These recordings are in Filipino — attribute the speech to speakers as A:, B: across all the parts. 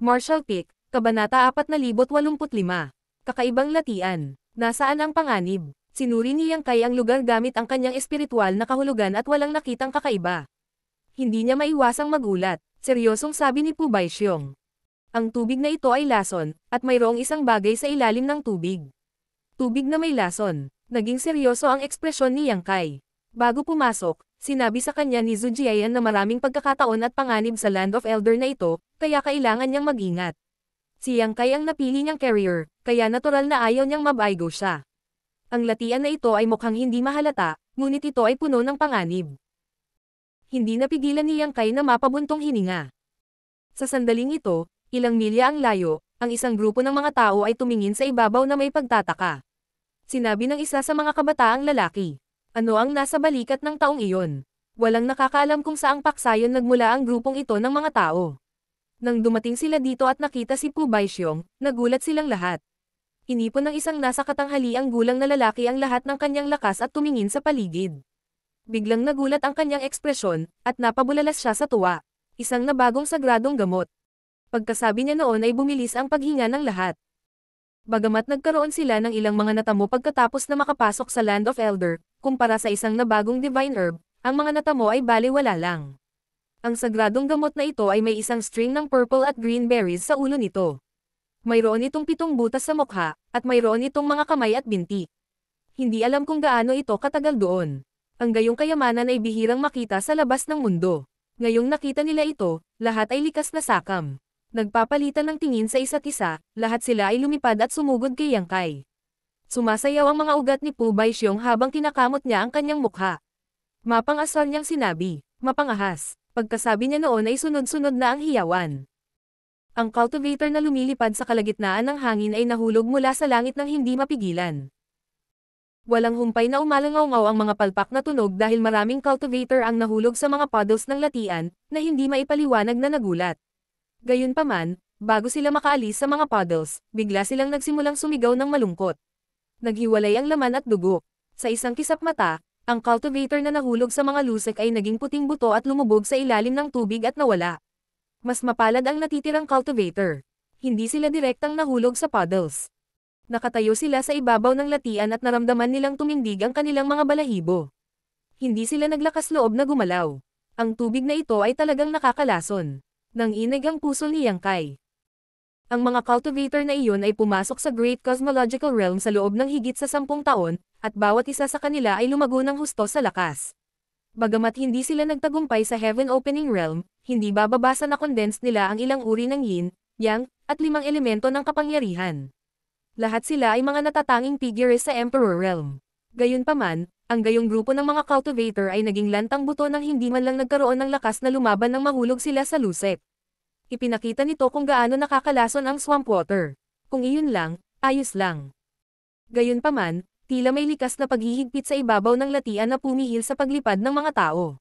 A: Marshall Peak, Kabanata 4085. Kakaibang latian. Nasaan ang panganib? Sinuri ni Yang Kai ang lugar gamit ang kanyang espiritual na kahulugan at walang nakitang kakaiba. Hindi niya maiwasang magulat, seryosong sabi ni Pubay Siyong. Ang tubig na ito ay lason, at mayroong isang bagay sa ilalim ng tubig. Tubig na may lason. Naging seryoso ang ekspresyon ni Yang Kai. Bago pumasok, Sinabi sa kanya ni Zujiayan na maraming pagkakataon at panganib sa Land of Elder na ito, kaya kailangan niyang mag-ingat. Si Yang Kai ang napili niyang carrier, kaya natural na ayaw niyang mabaygo siya. Ang latian na ito ay mukhang hindi mahalata, ngunit ito ay puno ng panganib. Hindi napigilan ni Yang Kai na mapabuntong hininga. Sa sandaling ito, ilang milya ang layo, ang isang grupo ng mga tao ay tumingin sa ibabaw na may pagtataka. Sinabi ng isa sa mga kabataang lalaki. Ano ang nasa balikat ng taong iyon? Walang nakakaalam kung saang paksayon nagmula ang grupong ito ng mga tao. Nang dumating sila dito at nakita si Pu Baisyong, nagulat silang lahat. Inipon ng isang nasa katanghali ang gulang na lalaki ang lahat ng kanyang lakas at tumingin sa paligid. Biglang nagulat ang kanyang ekspresyon, at napabulalas siya sa tuwa. Isang nabagong sagradong gamot. Pagkasabi niya noon ay bumilis ang paghinga ng lahat. Bagamat nagkaroon sila ng ilang mga natamo pagkatapos na makapasok sa Land of Elder, kumpara sa isang nabagong divine herb, ang mga natamo mo ay baliwala lang. Ang sagradong gamot na ito ay may isang string ng purple at green berries sa ulo nito. Mayroon itong pitong butas sa mukha, at mayroon itong mga kamay at binti. Hindi alam kung gaano ito katagal doon. Ang gayong kayamanan ay bihirang makita sa labas ng mundo. Ngayong nakita nila ito, lahat ay likas na sakam. Nagpapalitan ng tingin sa isa't isa, lahat sila ay lumipad at sumugod kay Yangkay. Sumasayaw ang mga ugat ni Pu Baisyong habang kinakamot niya ang kanyang mukha. Mapang-asal niyang sinabi, mapangahas, pagkasabi niya noon ay sunod-sunod na ang hiyawan. Ang cultivator na lumilipad sa kalagitnaan ng hangin ay nahulog mula sa langit ng hindi mapigilan. Walang humpay na umalangaw ang mga palpak na tunog dahil maraming cultivator ang nahulog sa mga puddles ng latian, na hindi maipaliwanag na nagulat. Gayunpaman, bago sila makaalis sa mga puddles, bigla silang nagsimulang sumigaw ng malungkot. Naghiwalay ang laman at dugo. Sa isang kisap mata, ang cultivator na nahulog sa mga lusik ay naging puting buto at lumubog sa ilalim ng tubig at nawala. Mas mapalad ang natitirang cultivator. Hindi sila direktang nahulog sa puddles. Nakatayo sila sa ibabaw ng latian at naramdaman nilang tumindig ang kanilang mga balahibo. Hindi sila naglakas loob na gumalaw. Ang tubig na ito ay talagang nakakalason. Nang inig ang puso ni Yang Kai. Ang mga cultivator na iyon ay pumasok sa Great Cosmological Realm sa loob ng higit sa sampung taon, at bawat isa sa kanila ay lumago ng husto sa lakas. Bagamat hindi sila nagtagumpay sa Heaven Opening Realm, hindi bababasa na condensed nila ang ilang uri ng yin, yang, at limang elemento ng kapangyarihan. Lahat sila ay mga natatanging figures sa Emperor Realm. Gayunpaman, ang gayong grupo ng mga cultivator ay naging lantang buto nang hindi man lang nagkaroon ng lakas na lumaban nang mahulog sila sa lusek ipinakita nito kung gaano nakakalason ang swamp water. Kung iyon lang, ayos lang. Gayunpaman, tila may likas na paghihigpit sa ibabaw ng latian na pumihil sa paglipad ng mga tao.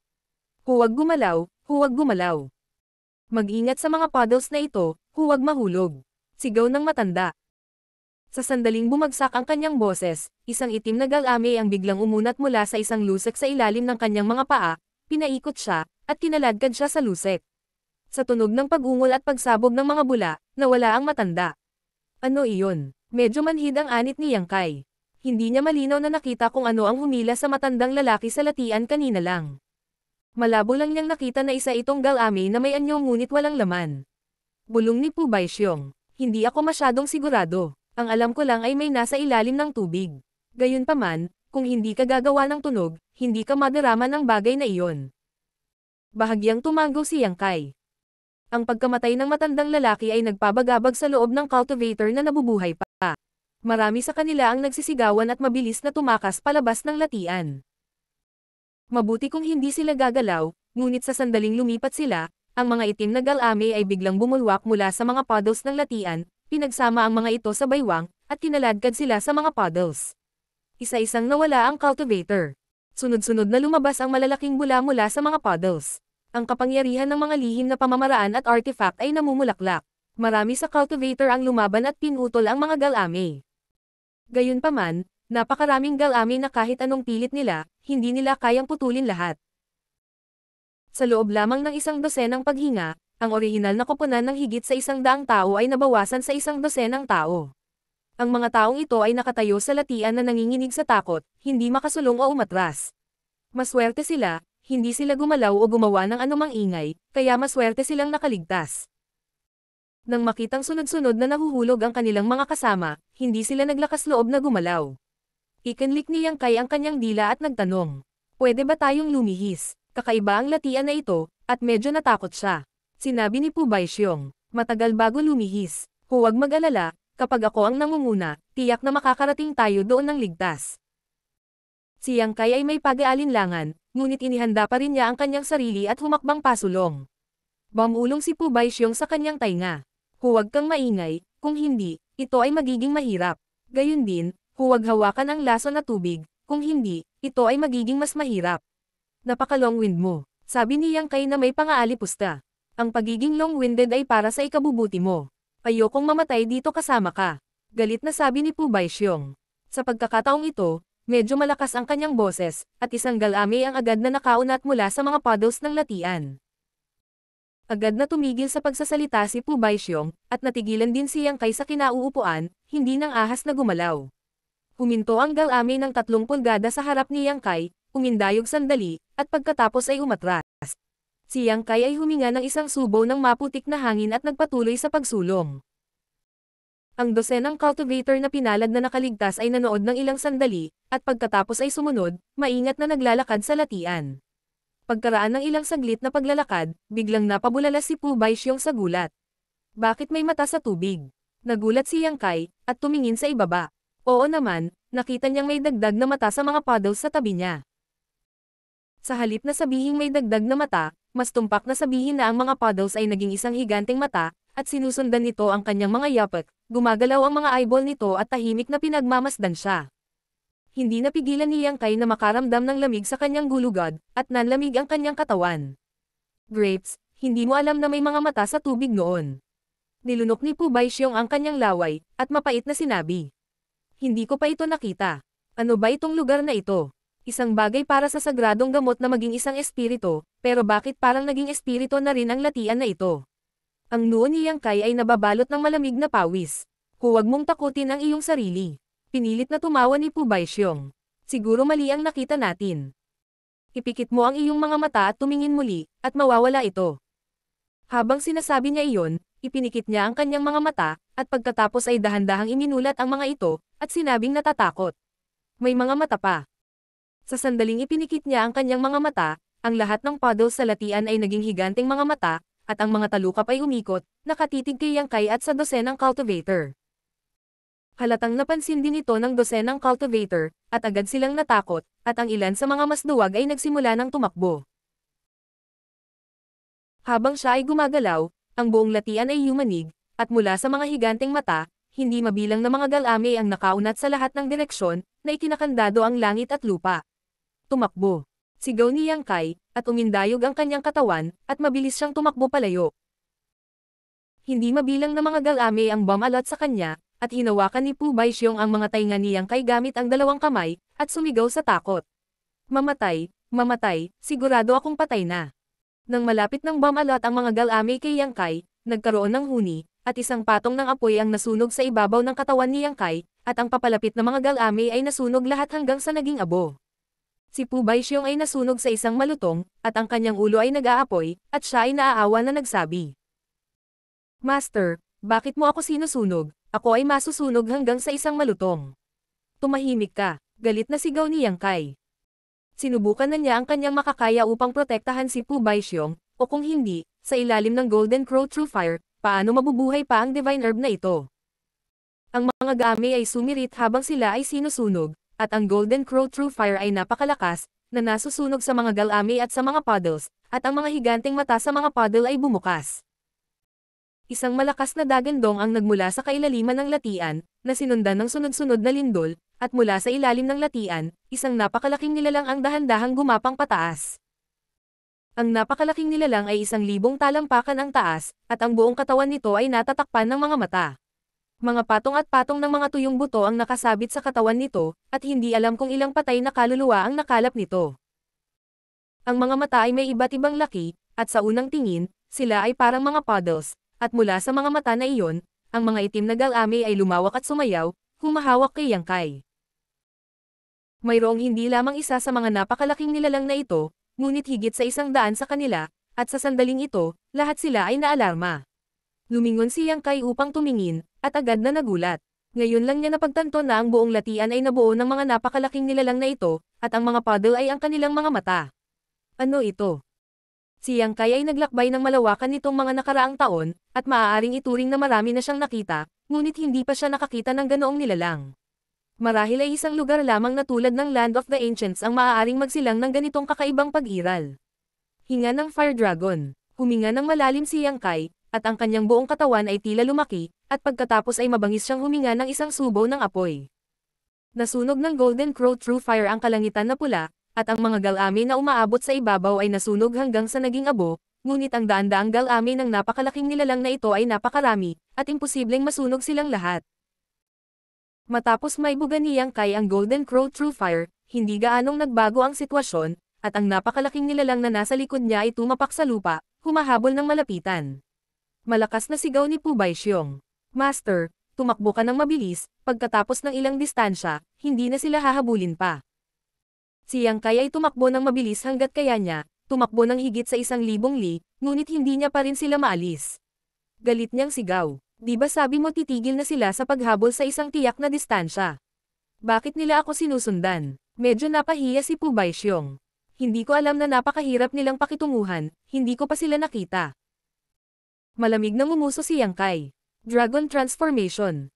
A: Huwag gumalaw, huwag gumalaw. Mag-ingat sa mga paddles na ito, huwag mahulog. Sigaw ng matanda. Sa sandaling bumagsak ang kanyang boses, isang itim na galame ang biglang umunat mula sa isang lusek sa ilalim ng kanyang mga paa, pinaikot siya, at kinaladkad siya sa lusek. Sa tunog ng pagungol at pagsabog ng mga bula, nawala ang matanda. Ano iyon? Medyo manhid ang anit ni Yang Kai. Hindi niya malinaw na nakita kung ano ang humila sa matandang lalaki sa latian kanina lang. Malabo lang niyang nakita na isa itong galami na may anyo ngunit walang laman. Bulong ni Pubay Siyong. Hindi ako masyadong sigurado. Ang alam ko lang ay may nasa ilalim ng tubig. Gayunpaman, kung hindi ka gagawa ng tunog, hindi ka madarama ng bagay na iyon. Bahagyang tumango si Yang Kai ang pagkamatay ng matandang lalaki ay nagpabagabag sa loob ng cultivator na nabubuhay pa. Marami sa kanila ang nagsisigawan at mabilis na tumakas palabas ng latian. Mabuti kung hindi sila gagalaw, ngunit sa sandaling lumipat sila, ang mga itim na galame ay biglang bumulwak mula sa mga puddles ng latian, pinagsama ang mga ito sa baywang, at kinaladkad sila sa mga puddles. Isa-isang nawala ang cultivator. Sunod-sunod na lumabas ang malalaking bula mula sa mga puddles ang kapangyarihan ng mga lihim na pamamaraan at artifact ay namumulaklak. Marami sa cultivator ang lumaban at pinutol ang mga galame. Gayunpaman, napakaraming galame na kahit anong pilit nila, hindi nila kayang putulin lahat. Sa loob lamang ng isang dosenang paghinga, ang orihinal na koponan ng higit sa isang daang tao ay nabawasan sa isang dosenang tao. Ang mga taong ito ay nakatayo sa latian na nanginginig sa takot, hindi makasulong o umatras. Maswerte sila, hindi sila gumalaw o gumawa ng anumang ingay, kaya maswerte silang nakaligtas. Nang makitang sunod-sunod na nahuhulog ang kanilang mga kasama, hindi sila naglakas loob na gumalaw. Ikinlik ni Yang Kai ang kanyang dila at nagtanong, Pwede ba tayong lumihis? Kakaiba ang latian na ito, at medyo natakot siya. Sinabi ni Pubay Xiong, matagal bago lumihis, huwag mag-alala, kapag ako ang nangunguna, tiyak na makakarating tayo doon ng ligtas. Si Yang Kai ay may pag-aalinlangan, ngunit inihanda pa rin niya ang kanyang sarili at humakbang pasulong. Bumulong si Pubay Siyong sa kanyang tainga. Huwag kang maingay, kung hindi, ito ay magiging mahirap. Gayun din, huwag hawakan ang laso na tubig, kung hindi, ito ay magiging mas mahirap. Napaka-long-wind mo, sabi ni Yang Kai na may pangaalipusta. Ang pagiging long-winded ay para sa ikabubuti mo. Ayokong mamatay dito kasama ka. Galit na sabi ni Pubay Siyong. Sa pagkakataong ito, Medyo malakas ang kanyang boses, at isang galame ang agad na nakaunat mula sa mga puddles ng latian. Agad na tumigil sa pagsasalita si Pu Baisyong, at natigilan din siyang kay sa kinauupuan, hindi ng ahas na gumalaw. Huminto ang galame ng tatlong pulgada sa harap ni Yang Kai, umindayog sandali, at pagkatapos ay umatras. Si Yang Kai ay huminga ng isang subo ng maputik na hangin at nagpatuloy sa pagsulong. Ang dosenang cultivator na pinalad na nakaligtas ay nanood ng ilang sandali, at pagkatapos ay sumunod, maingat na naglalakad sa latian. Pagkaraan ng ilang saglit na paglalakad, biglang napabulala si Pu siyong sa gulat. Bakit may mata sa tubig? Nagulat si Yang Kai, at tumingin sa ibaba. Oo naman, nakita niyang may dagdag na mata sa mga paddles sa tabi niya. Sa halip na sabihing may dagdag na mata, mas tumpak na sabihin na ang mga paddles ay naging isang higanteng mata, at sinusundan nito ang kanyang mga yapak, Gumagalaw ang mga eyeball nito at tahimik na pinagmamasdan siya. Hindi napigilan ni Yang Kai na makaramdam ng lamig sa kanyang gulugad, at nanlamig ang kanyang katawan. Grapes, hindi mo alam na may mga mata sa tubig noon. Nilunok ni Xiong ang kanyang laway, at mapait na sinabi. Hindi ko pa ito nakita. Ano ba itong lugar na ito? Isang bagay para sa sagradong gamot na maging isang espirito, pero bakit parang naging espirito na rin ang latian na ito? Ang noo ni Yang Kai ay nababalot ng malamig na pawis. Huwag mong takutin ang iyong sarili. Pinilit na tumawa ni Pubaysyong. Siguro mali ang nakita natin. Ipikit mo ang iyong mga mata at tumingin muli, at mawawala ito. Habang sinasabi niya iyon, ipinikit niya ang kanyang mga mata, at pagkatapos ay dahan-dahang iminulat ang mga ito, at sinabing natatakot. May mga mata pa. Sa sandaling ipinikit niya ang kanyang mga mata, ang lahat ng puddles sa latian ay naging higanteng mga mata, at ang mga talukap ay umikot, nakatitig kay Yangkay at sa dosenang cultivator. Halatang napansin din ito ng dosenang cultivator, at agad silang natakot, at ang ilan sa mga mas duwag ay nagsimula ng tumakbo. Habang siya ay gumagalaw, ang buong latian ay yumanig, at mula sa mga higanteng mata, hindi mabilang na mga galame ang nakaunat sa lahat ng direksyon, na itinakandado ang langit at lupa. Tumakbo sigaw ni Yang Kai, at umindayog ang kanyang katawan, at mabilis siyang tumakbo palayo. Hindi mabilang na mga galame ang bumalat sa kanya, at hinawakan ni Pu Baisyong ang mga tainga ni Yang Kai gamit ang dalawang kamay, at sumigaw sa takot. Mamatay, mamatay, sigurado akong patay na. Nang malapit ng bumalat ang mga galame kay Yang Kai, nagkaroon ng huni, at isang patong ng apoy ang nasunog sa ibabaw ng katawan ni Yang Kai, at ang papalapit na mga galame ay nasunog lahat hanggang sa naging abo. Si Pubay Siyong ay nasunog sa isang malutong, at ang kanyang ulo ay nag-aapoy, at siya ay naaawa na nagsabi. Master, bakit mo ako sinusunog? Ako ay masusunog hanggang sa isang malutong. Tumahimik ka, galit na sigaw ni Yang Kai. Sinubukan na niya ang kanyang makakaya upang protektahan si Pubay Siyong, o kung hindi, sa ilalim ng Golden Crow True Fire, paano mabubuhay pa ang Divine Herb na ito? Ang mga gami ay sumirit habang sila ay sinusunog, at ang Golden Crow True Fire ay napakalakas, na nasusunog sa mga galami at sa mga puddles, at ang mga higanting mata sa mga puddle ay bumukas. Isang malakas na dagandong ang nagmula sa kailaliman ng latian, na sinundan ng sunod-sunod na lindol, at mula sa ilalim ng latian, isang napakalaking nilalang ang dahan-dahang gumapang pataas. Ang napakalaking nilalang ay isang libong talampakan ang taas, at ang buong katawan nito ay natatakpan ng mga mata. Mga patong at patong ng mga tuyong buto ang nakasabit sa katawan nito, at hindi alam kung ilang patay na kaluluwa ang nakalap nito. Ang mga mata ay may iba't ibang laki, at sa unang tingin, sila ay parang mga puddles, at mula sa mga mata na iyon, ang mga itim na galame ay lumawak at sumayaw, humahawak kay Yangkay. Mayroong hindi lamang isa sa mga napakalaking nilalang na ito, ngunit higit sa isang daan sa kanila, at sa sandaling ito, lahat sila ay naalarma. Lumingon si Yang Kai upang tumingin, at agad na nagulat. Ngayon lang niya napagtanto na ang buong latian ay nabuo ng mga napakalaking nilalang na ito, at ang mga paddle ay ang kanilang mga mata. Ano ito? Si Yang Kai ay naglakbay ng malawakan nitong mga nakaraang taon, at maaaring ituring na marami na siyang nakita, ngunit hindi pa siya nakakita ng ganoong nilalang. Marahil ay isang lugar lamang na tulad ng Land of the Ancients ang maaaring magsilang ng ganitong kakaibang pag-iral. Hinga ng Fire Dragon. Huminga ng malalim si Yang Kai, at ang kanyang buong katawan ay tila lumaki, at pagkatapos ay mabangis siyang huminga ng isang subo ng apoy. Nasunog ng Golden Crow True Fire ang kalangitan na pula, at ang mga galami na umaabot sa ibabaw ay nasunog hanggang sa naging abo, ngunit ang daan-daang galami ng napakalaking nilalang na ito ay napakarami, at imposibleng masunog silang lahat. Matapos may buga kay ang Golden Crow True Fire, hindi gaanong nagbago ang sitwasyon, at ang napakalaking nilalang na nasa likod niya ay tumapak sa lupa, humahabol ng malapitan. Malakas na sigaw ni Pubay Xiong. Master, tumakbo ka ng mabilis, pagkatapos ng ilang distansya, hindi na sila hahabulin pa. Siyang Yang ay tumakbo ng mabilis hanggat kaya niya, tumakbo ng higit sa isang libong li, ngunit hindi niya pa rin sila maalis. Galit niyang sigaw, di ba sabi mo titigil na sila sa paghabol sa isang tiyak na distansya? Bakit nila ako sinusundan? Medyo napahiya si Pubay Xiong. Hindi ko alam na napakahirap nilang pakitunguhan, hindi ko pa sila nakita malamig na mumuso si Yang Kai. Dragon Transformation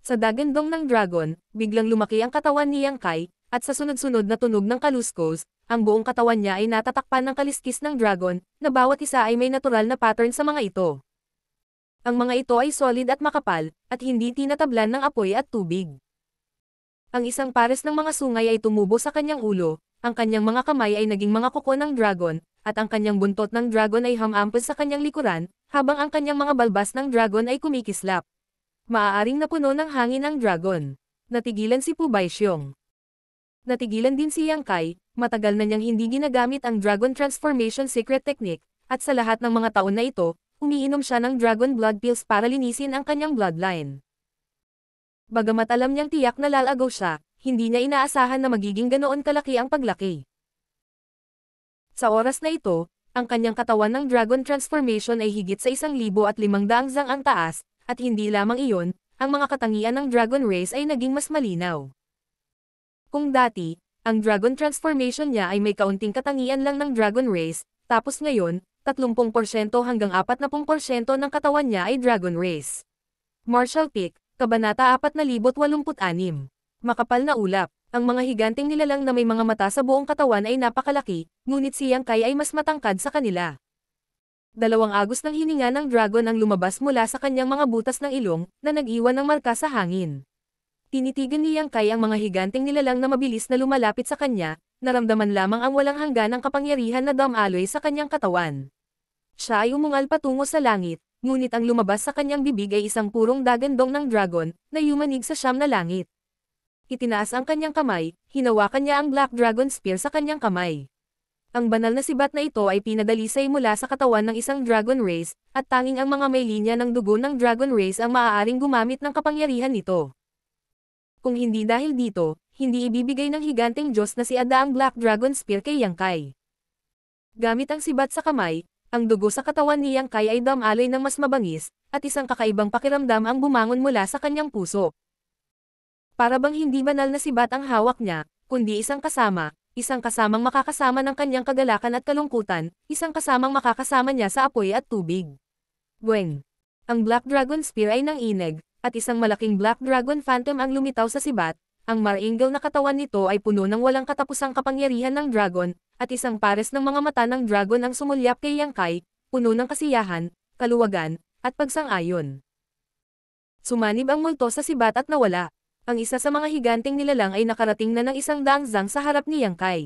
A: Sa dagandong ng dragon, biglang lumaki ang katawan ni Yang Kai, at sa sunod-sunod na tunog ng kaluskos, ang buong katawan niya ay natatakpan ng kaliskis ng dragon, na bawat isa ay may natural na pattern sa mga ito. Ang mga ito ay solid at makapal, at hindi tinatablan ng apoy at tubig. Ang isang pares ng mga sungay ay tumubo sa kanyang ulo, ang kanyang mga kamay ay naging mga kuko ng dragon, at ang kanyang buntot ng dragon ay hamampas sa kanyang likuran, habang ang kanyang mga balbas ng dragon ay kumikislap. Maaaring napuno ng hangin ang dragon. Natigilan si Xiong. Natigilan din si Yang Kai, matagal na niyang hindi ginagamit ang Dragon Transformation Secret Technique, at sa lahat ng mga taon na ito, umiinom siya ng Dragon Blood Pills para linisin ang kanyang bloodline. Bagamat alam niyang tiyak na lalagaw siya, hindi niya inaasahan na magiging ganoon kalaki ang paglaki. Sa oras na ito, ang kanyang katawan ng Dragon Transformation ay higit sa 1,500 zang ang taas, at hindi lamang iyon, ang mga katangian ng Dragon Race ay naging mas malinaw. Kung dati, ang Dragon Transformation niya ay may kaunting katangian lang ng Dragon Race, tapos ngayon, 30% hanggang 40% ng katawan niya ay Dragon Race. Marshall Peak, Kabanata 4086 Makapal na ulap. Ang mga higanting nilalang na may mga mata sa buong katawan ay napakalaki, ngunit si Yang Kai ay mas matangkad sa kanila. Dalawang agos ng hininga ng dragon ang lumabas mula sa kanyang mga butas ng ilong, na nag-iwan ng marka sa hangin. Tinitigan ni Yang Kai ang mga higanting nilalang na mabilis na lumalapit sa kanya, naramdaman lamang ang walang hanggan ng kapangyarihan na dam damaloy sa kanyang katawan. Siya ay umungal patungo sa langit, ngunit ang lumabas sa kanyang bibig ay isang purong dagandong ng dragon, na yumanig sa siyam na langit. Itinaas ang kanyang kamay, hinawakan niya ang Black Dragon Spear sa kanyang kamay. Ang banal na sibat na ito ay pinadalisay mula sa katawan ng isang Dragon Race, at tanging ang mga may linya ng dugo ng Dragon Race ang maaaring gumamit ng kapangyarihan nito. Kung hindi dahil dito, hindi ibibigay ng higanteng Diyos na si Ada ang Black Dragon Spear kay Yangkai. Gamit ang sibat sa kamay, ang dugo sa katawan ni Yangkai ay damalay ng mas mabangis, at isang kakaibang pakiramdam ang bumangon mula sa kanyang puso. Para bang hindi banal na si Bat ang hawak niya, kundi isang kasama, isang kasamang makakasama ng kanyang kagalakan at kalungkutan, isang kasamang makakasama niya sa apoy at tubig. Gwen. Ang Black Dragon Spear ay ng ineg, at isang malaking Black Dragon Phantom ang lumitaw sa sibat, ang maringgil na katawan nito ay puno ng walang katapusang kapangyarihan ng dragon, at isang pares ng mga mata ng dragon ang sumulyap kay Yang Kai, puno ng kasiyahan, kaluwagan, at pagsang-ayon. Sumanib ang multo sa sibat at nawala ang isa sa mga higanting nilalang ay nakarating na ng isang daang sa harap ni Yang Kai.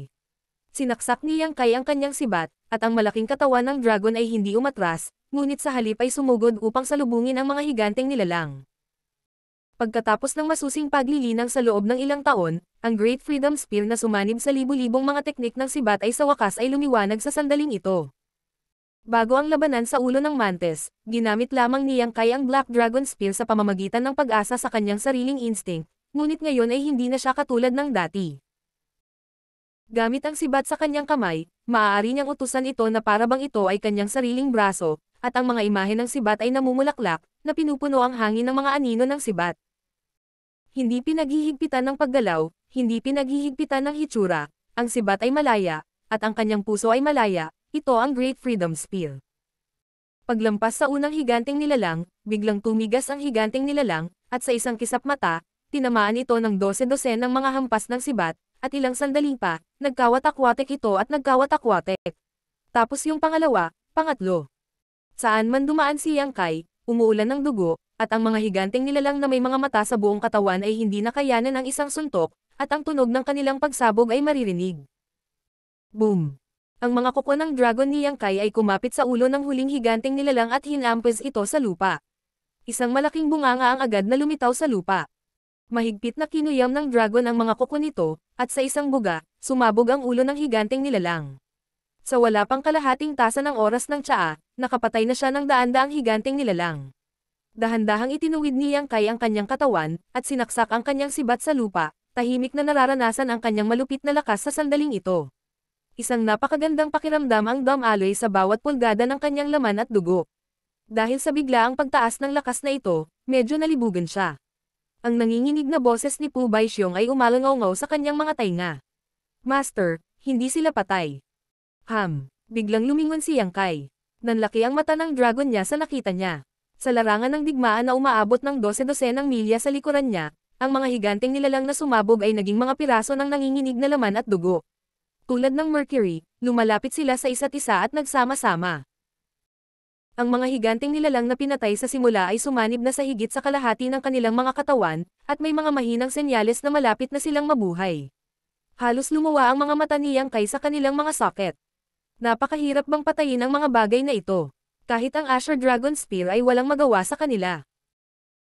A: Sinaksak ni Yang Kai ang kanyang sibat, at ang malaking katawan ng dragon ay hindi umatras, ngunit sa halip ay sumugod upang salubungin ang mga higanting nilalang. Pagkatapos ng masusing paglilinang sa loob ng ilang taon, ang Great Freedom Spear na sumanib sa libu-libong mga teknik ng sibat ay sa wakas ay lumiwanag sa sandaling ito. Bago ang labanan sa ulo ng Mantes, ginamit lamang ni Yang Kai ang Black Dragon Spear sa pamamagitan ng pag-asa sa kanyang sariling instinct, ngunit ngayon ay hindi na siya katulad ng dati. Gamit ang sibat sa kanyang kamay, maaari niyang utusan ito na parabang ito ay kanyang sariling braso, at ang mga imahe ng sibat ay namumulaklak, na pinupuno ang hangin ng mga anino ng sibat. Hindi pinaghihigpitan ng paggalaw, hindi pinaghihigpitan ng hitsura, ang sibat ay malaya, at ang kanyang puso ay malaya, ito ang Great Freedom Spear. Paglampas sa unang higanteng nilalang, biglang tumigas ang higanteng nilalang, at sa isang kisap mata, tinamaan ito ng dosen-dosen ng mga hampas ng sibat, at ilang sandaling pa, nagkawatakwatek ito at nagkawatakwatek. Tapos yung pangalawa, pangatlo. Saan man dumaan si Yang Kai, umuulan ng dugo, at ang mga higanteng nilalang na may mga mata sa buong katawan ay hindi nakayanan ng isang suntok, at ang tunog ng kanilang pagsabog ay maririnig. Boom! Ang mga kuko ng dragon ni Yang Kai ay kumapit sa ulo ng huling higanteng nilalang at hinampas ito sa lupa. Isang malaking bunganga ang agad na lumitaw sa lupa mahigpit na kinuyam ng dragon ang mga kuko nito, at sa isang buga, sumabog ang ulo ng higanteng nilalang. Sa wala pang kalahating tasa ng oras ng tsaa, nakapatay na siya ng daan-daang higanteng nilalang. Dahan-dahang itinuwid ni Yang Kai ang kanyang katawan, at sinaksak ang kanyang sibat sa lupa, tahimik na nararanasan ang kanyang malupit na lakas sa sandaling ito. Isang napakagandang pakiramdam ang damaloy sa bawat pulgada ng kanyang laman at dugo. Dahil sa biglaang pagtaas ng lakas na ito, medyo nalibugan siya. Ang nanginginig na boses ni Pu Baixiong ay umalangaw sa kanyang mga tainga. Master, hindi sila patay. Ham, biglang lumingon si Yang Kai. Nanlaki ang mata ng dragon niya sa nakita niya. Sa larangan ng digmaan na umaabot ng 12-12 ng milya sa likuran niya, ang mga higanteng nilalang na sumabog ay naging mga piraso ng nanginginig na laman at dugo. Tulad ng Mercury, lumalapit sila sa isa't isa at nagsama-sama. Ang mga higanting nilalang na pinatay sa simula ay sumanib na sa higit sa kalahati ng kanilang mga katawan, at may mga mahinang senyales na malapit na silang mabuhay. Halos lumawa ang mga mata niyang kay sa kanilang mga socket. Napakahirap bang patayin ang mga bagay na ito? Kahit ang Asher Dragon Spear ay walang magawa sa kanila.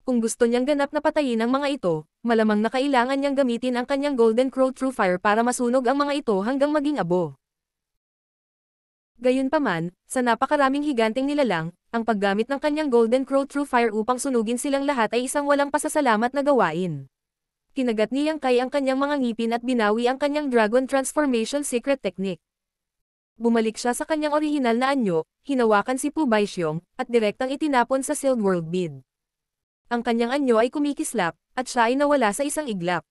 A: Kung gusto niyang ganap na patayin ang mga ito, malamang na kailangan niyang gamitin ang kanyang Golden Crow True Fire para masunog ang mga ito hanggang maging abo. Gayunpaman, sa napakaraming higanteng nilalang, ang paggamit ng kanyang Golden Crow True Fire upang sunugin silang lahat ay isang walang pasasalamat na gawain. Kinagat niyang kay ang kanyang mga ngipin at binawi ang kanyang Dragon Transformation Secret Technique. Bumalik siya sa kanyang orihinal na anyo, hinawakan si Pubaysyong, at direktang itinapon sa Sealed World Bid. Ang kanyang anyo ay kumikislap, at siya ay nawala sa isang iglap.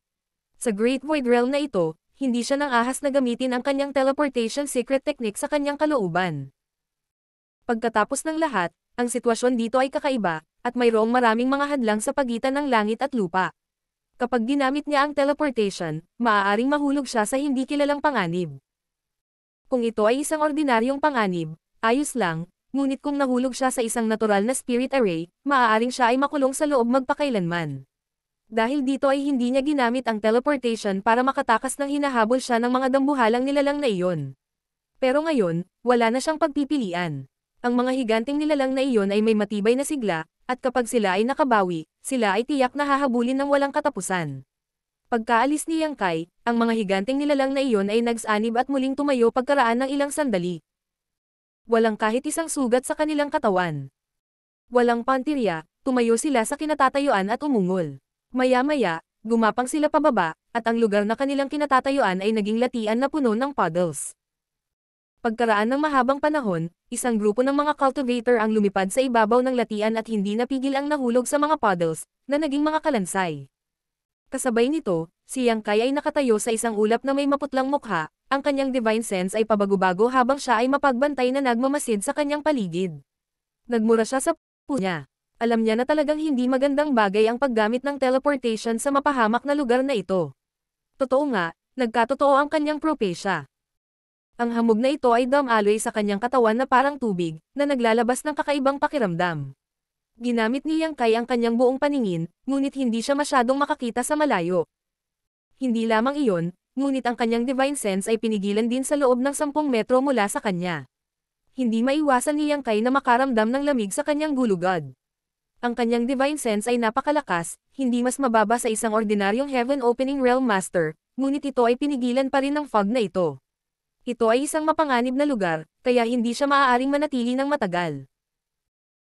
A: Sa Great Void Realm na ito, hindi siya nang ahas na gamitin ang kanyang teleportation secret technique sa kanyang kalooban. Pagkatapos ng lahat, ang sitwasyon dito ay kakaiba, at mayroong maraming mga hadlang sa pagitan ng langit at lupa. Kapag ginamit niya ang teleportation, maaaring mahulog siya sa hindi kilalang panganib. Kung ito ay isang ordinaryong panganib, ayos lang, ngunit kung nahulog siya sa isang natural na spirit array, maaaring siya ay makulong sa loob magpakailanman dahil dito ay hindi niya ginamit ang teleportation para makatakas nang hinahabol siya ng mga dambuhalang nilalang na iyon. Pero ngayon, wala na siyang pagpipilian. Ang mga higanting nilalang na iyon ay may matibay na sigla, at kapag sila ay nakabawi, sila ay tiyak na hahabulin ng walang katapusan. Pagkaalis ni Yang Kai, ang mga higanting nilalang na iyon ay nagsanib at muling tumayo pagkaraan ng ilang sandali. Walang kahit isang sugat sa kanilang katawan. Walang pantirya, tumayo sila sa kinatatayuan at umungol. Maya-maya, gumapang sila pababa, at ang lugar na kanilang kinatatayuan ay naging latian na puno ng puddles. Pagkaraan ng mahabang panahon, isang grupo ng mga cultivator ang lumipad sa ibabaw ng latian at hindi napigil ang nahulog sa mga puddles, na naging mga kalansay. Kasabay nito, si Yang Kai ay nakatayo sa isang ulap na may maputlang mukha, ang kanyang divine sense ay pabago-bago habang siya ay mapagbantay na nagmamasid sa kanyang paligid. Nagmura siya sa puso niya alam niya na talagang hindi magandang bagay ang paggamit ng teleportation sa mapahamak na lugar na ito. Totoo nga, nagkatotoo ang kanyang propesya. Ang hamog na ito ay damaloy sa kanyang katawan na parang tubig, na naglalabas ng kakaibang pakiramdam. Ginamit ni Yang Kai ang kanyang buong paningin, ngunit hindi siya masyadong makakita sa malayo. Hindi lamang iyon, ngunit ang kanyang divine sense ay pinigilan din sa loob ng 10 metro mula sa kanya. Hindi maiwasan ni Yang Kai na makaramdam ng lamig sa kanyang gulugad. Ang kanyang divine sense ay napakalakas, hindi mas mababa sa isang ordinaryong heaven-opening realm master, ngunit ito ay pinigilan pa rin ng fog na ito. Ito ay isang mapanganib na lugar, kaya hindi siya maaaring manatili ng matagal.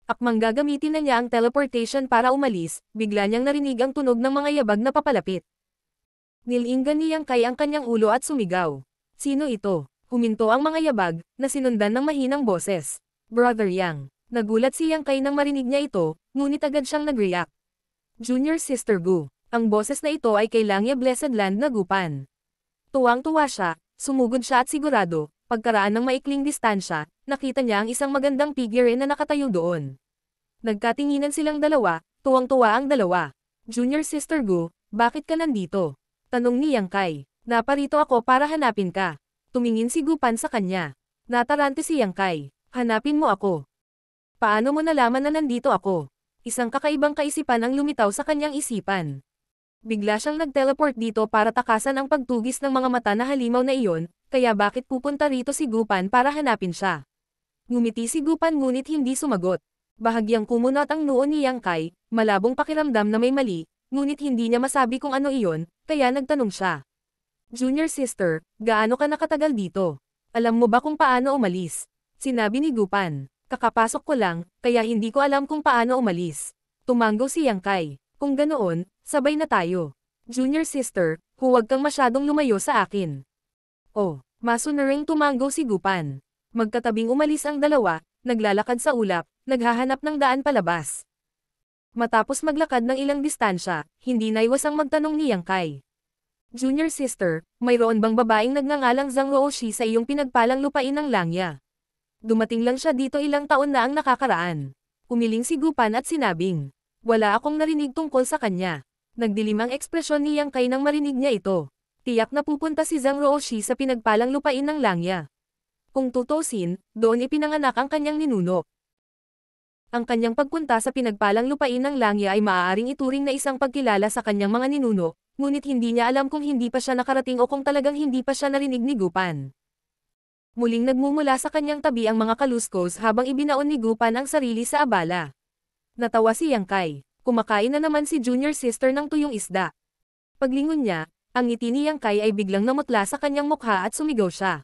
A: Akmang gagamitin na niya ang teleportation para umalis, bigla niyang narinig ang tunog ng mga yabag na papalapit. Nilinggan niyang kay ang kanyang ulo at sumigaw. Sino ito? Huminto ang mga yabag, na sinundan ng mahinang boses. Brother Yang. Nagulat si Yang Kai nang marinig niya ito, Ngunit agad siyang nag-react. Junior Sister Gu, ang boses na ito ay kay Langya Blessed Land na gupan. Tuwang-tuwa siya, sumugod siya at sigurado, pagkaraan ng maikling distansya, nakita niya ang isang magandang figure na nakatayo doon. Nagkatinginan silang dalawa, tuwang-tuwa ang dalawa. Junior Sister Gu, bakit ka nandito? Tanong ni Yang Kai. Naparito ako para hanapin ka. Tumingin si Gupan sa kanya. Natarante si Yang Kai. Hanapin mo ako. Paano mo nalaman na nandito ako? isang kakaibang kaisipan ang lumitaw sa kanyang isipan. Bigla siyang nagteleport dito para takasan ang pagtugis ng mga mata na halimaw na iyon, kaya bakit pupunta rito si Gupan para hanapin siya? Ngumiti si Gupan ngunit hindi sumagot. Bahagyang kumunot ang noo ni Yang Kai, malabong pakiramdam na may mali, ngunit hindi niya masabi kung ano iyon, kaya nagtanong siya. Junior sister, gaano ka nakatagal dito? Alam mo ba kung paano umalis? Sinabi ni Gupan kakapasok ko lang, kaya hindi ko alam kung paano umalis. Tumango si Yang Kai. Kung ganoon, sabay na tayo. Junior sister, huwag kang masyadong lumayo sa akin. Oh, masunaring tumango si Gupan. Magkatabing umalis ang dalawa, naglalakad sa ulap, naghahanap ng daan palabas. Matapos maglakad ng ilang distansya, hindi naiwasang magtanong ni Yang Kai. Junior sister, mayroon bang babaeng nagngangalang Zhang Rooshi sa iyong pinagpalang lupain ng Langya? Dumating lang siya dito ilang taon na ang nakakaraan. Umiling si Gupan at sinabing, wala akong narinig tungkol sa kanya. Nagdilim ang ekspresyon ni Yang Kai nang marinig niya ito. Tiyak na pupunta si Zhang Rooshi sa pinagpalang lupain ng Langya. Kung tutusin, doon ipinanganak ang kanyang ninuno. Ang kanyang pagpunta sa pinagpalang lupain ng Langya ay maaaring ituring na isang pagkilala sa kanyang mga ninuno, ngunit hindi niya alam kung hindi pa siya nakarating o kung talagang hindi pa siya narinig ni Gupan. Muling nagmumula sa kanyang tabi ang mga kaluskos habang ibinaon ni Gupan ang sarili sa abala. Natawa si Yang Kai. Kumakain na naman si junior sister ng tuyong isda. Paglingon niya, ang ngiti ni Yang Kai ay biglang namutla sa kanyang mukha at sumigaw siya.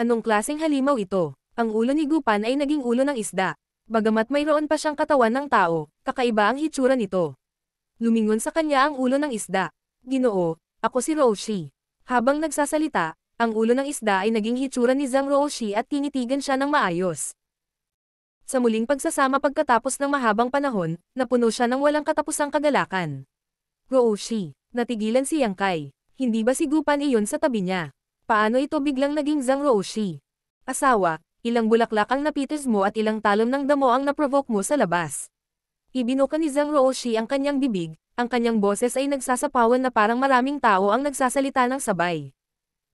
A: Anong klaseng halimaw ito? Ang ulo ni Gupan ay naging ulo ng isda. Bagamat mayroon pa siyang katawan ng tao, kakaiba ang hitsura nito. Lumingon sa kanya ang ulo ng isda. Ginoo, ako si Roshi. Habang nagsasalita, ang ulo ng isda ay naging hitsura ni Zhang Rooshi at tinitigan siya ng maayos. Sa muling pagsasama pagkatapos ng mahabang panahon, napuno siya ng walang katapusang kagalakan. Rooshi, natigilan si Yang Kai. Hindi ba sigupan iyon sa tabi niya? Paano ito biglang naging Zhang Rooshi? Asawa, ilang bulaklak ang napitis mo at ilang talom ng damo ang naprovoke mo sa labas. Ibinuka ni Zhang Rooshi ang kanyang bibig, ang kanyang boses ay nagsasapawan na parang maraming tao ang nagsasalita ng sabay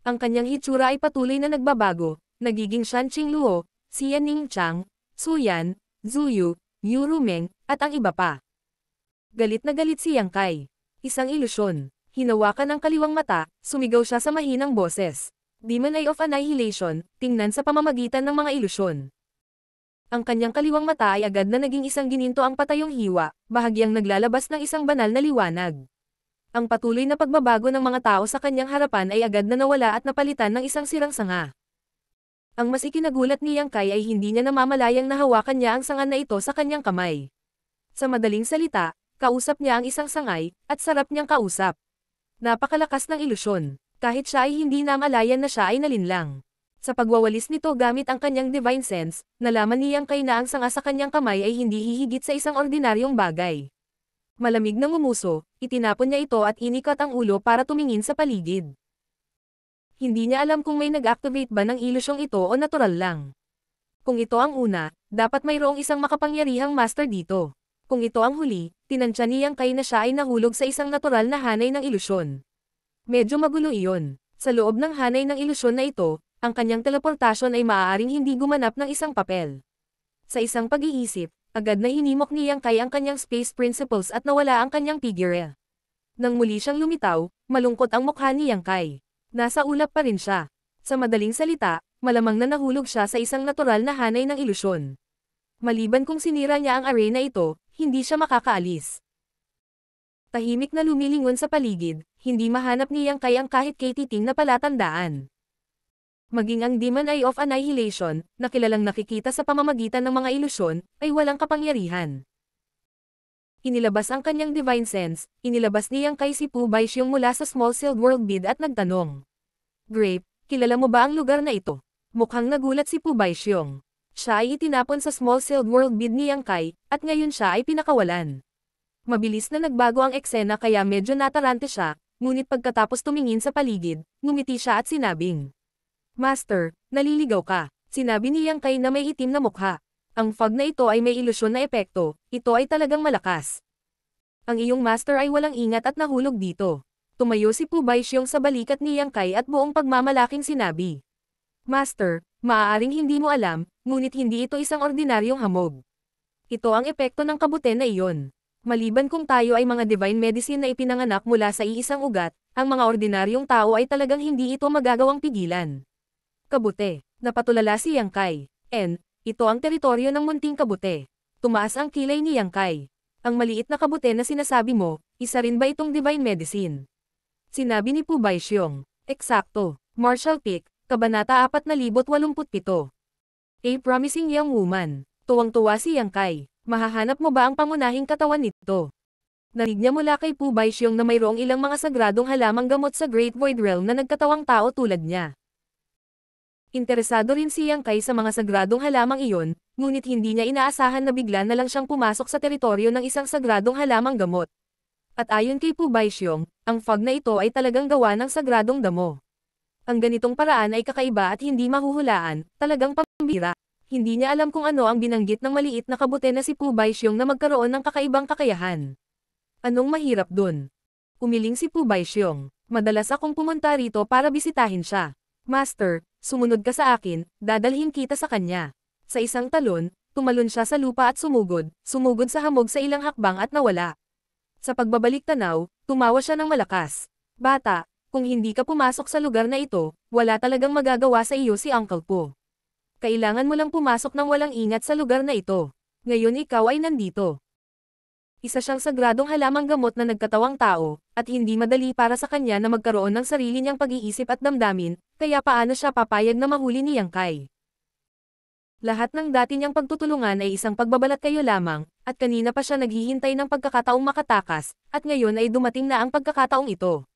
A: ang kanyang hitsura ay patuloy na nagbabago, nagiging Shan Qing Luo, Xia Ning Chang, Su Suyan, Zuyu, Yu Rumeng, at ang iba pa. Galit na galit si Yang Kai. Isang ilusyon. Hinawakan ang kaliwang mata, sumigaw siya sa mahinang boses. Demon Eye of Annihilation, tingnan sa pamamagitan ng mga ilusyon. Ang kanyang kaliwang mata ay agad na naging isang gininto ang patayong hiwa, bahagyang naglalabas ng isang banal na liwanag ang patuloy na pagbabago ng mga tao sa kanyang harapan ay agad na nawala at napalitan ng isang sirang sanga. Ang mas ikinagulat ni Yang Kai ay hindi niya namamalayang nahawakan niya ang sanga na ito sa kanyang kamay. Sa madaling salita, kausap niya ang isang sangay, at sarap niyang kausap. Napakalakas ng ilusyon, kahit siya ay hindi namalayan na siya ay nalinlang. Sa pagwawalis nito gamit ang kanyang divine sense, nalaman Yang Kai na ang sanga sa kanyang kamay ay hindi hihigit sa isang ordinaryong bagay. Malamig ng umuso, itinapon niya ito at inikot ang ulo para tumingin sa paligid. Hindi niya alam kung may nag-activate ba ng ilusyong ito o natural lang. Kung ito ang una, dapat mayroong isang makapangyarihang master dito. Kung ito ang huli, tinansya niyang kay na siya ay nahulog sa isang natural na hanay ng ilusyon. Medyo magulo iyon. Sa loob ng hanay ng ilusyon na ito, ang kanyang teleportasyon ay maaaring hindi gumanap ng isang papel. Sa isang pag-iisip, Agad na hinimok ni Yang Kai ang kanyang space principles at nawala ang kanyang figure. Nang muli siyang lumitaw, malungkot ang mukha ni Yang Kai. Nasa ulap pa rin siya. Sa madaling salita, malamang na nahulog siya sa isang natural na hanay ng ilusyon. Maliban kung sinira niya ang arena ito, hindi siya makakaalis. Tahimik na lumilingon sa paligid, hindi mahanap ni Yang Kai ang kahit kay titing na palatandaan. Maging ang Demon Eye of Annihilation, na kilalang nakikita sa pamamagitan ng mga ilusyon, ay walang kapangyarihan. Inilabas ang kanyang divine sense, inilabas niyang kay si Pubay Siyong mula sa small sealed world bid at nagtanong. Grape, kilala mo ba ang lugar na ito? Mukhang nagulat si Pubay Siyong. Siya ay itinapon sa small sealed world bid ni Yang Kai, at ngayon siya ay pinakawalan. Mabilis na nagbago ang eksena kaya medyo natarante siya, ngunit pagkatapos tumingin sa paligid, ngumiti siya at sinabing. Master, naliligaw ka. Sinabi ni Yang Kai na may itim na mukha. Ang fog na ito ay may ilusyon na epekto, ito ay talagang malakas. Ang iyong master ay walang ingat at nahulog dito. Tumayo si Pubay Siyong sa balikat ni Yang Kai at buong pagmamalaking sinabi. Master, maaaring hindi mo alam, ngunit hindi ito isang ordinaryong hamog. Ito ang epekto ng kabute na iyon. Maliban kung tayo ay mga divine medicine na ipinanganak mula sa iisang ugat, ang mga ordinaryong tao ay talagang hindi ito magagawang pigilan. Kabute. Napatulala si Yang Kai. N. Ito ang teritoryo ng munting kabute. Tumaas ang kilay ni Yang Kai. Ang maliit na kabute na sinasabi mo, isa rin ba itong divine medicine? Sinabi ni Pubay Xiong. Eksakto. Marshall Peak, Kabanata 487. A Promising Young Woman. Tuwang-tuwa si Yang Kai. Mahahanap mo ba ang pangunahing katawan nito? Narig niya mula kay Pubay Xiong na mayroong ilang mga sagradong halamang gamot sa Great Void Realm na nagkatawang tao tulad niya. Interesado rin si Yang sa mga sagradong halamang iyon, ngunit hindi niya inaasahan na bigla na lang siyang pumasok sa teritoryo ng isang sagradong halamang gamot. At ayon kay Pu Baixiong, ang fog na ito ay talagang gawa ng sagradong damo. Ang ganitong paraan ay kakaiba at hindi mahuhulaan, talagang pambira. Hindi niya alam kung ano ang binanggit ng maliit na kabute na si Pu Baixiong na magkaroon ng kakaibang kakayahan. Anong mahirap dun? Umiling si Pu Baixiong. Madalas akong pumunta rito para bisitahin siya. Master, sumunod ka sa akin, dadalhin kita sa kanya. Sa isang talon, tumalon siya sa lupa at sumugod, sumugod sa hamog sa ilang hakbang at nawala. Sa pagbabalik tanaw, tumawa siya ng malakas. Bata, kung hindi ka pumasok sa lugar na ito, wala talagang magagawa sa iyo si uncle po. Kailangan mo lang pumasok ng walang ingat sa lugar na ito. Ngayon ikaw ay nandito. Isa siyang sagradong halamang gamot na nagkatawang tao, at hindi madali para sa kanya na magkaroon ng sarili niyang pag-iisip at damdamin, kaya paano siya papayag na mahuli ni Yang Kai? Lahat ng dati niyang pagtutulungan ay isang pagbabalat kayo lamang, at kanina pa siya naghihintay ng pagkakataong makatakas, at ngayon ay dumating na ang pagkakataong ito.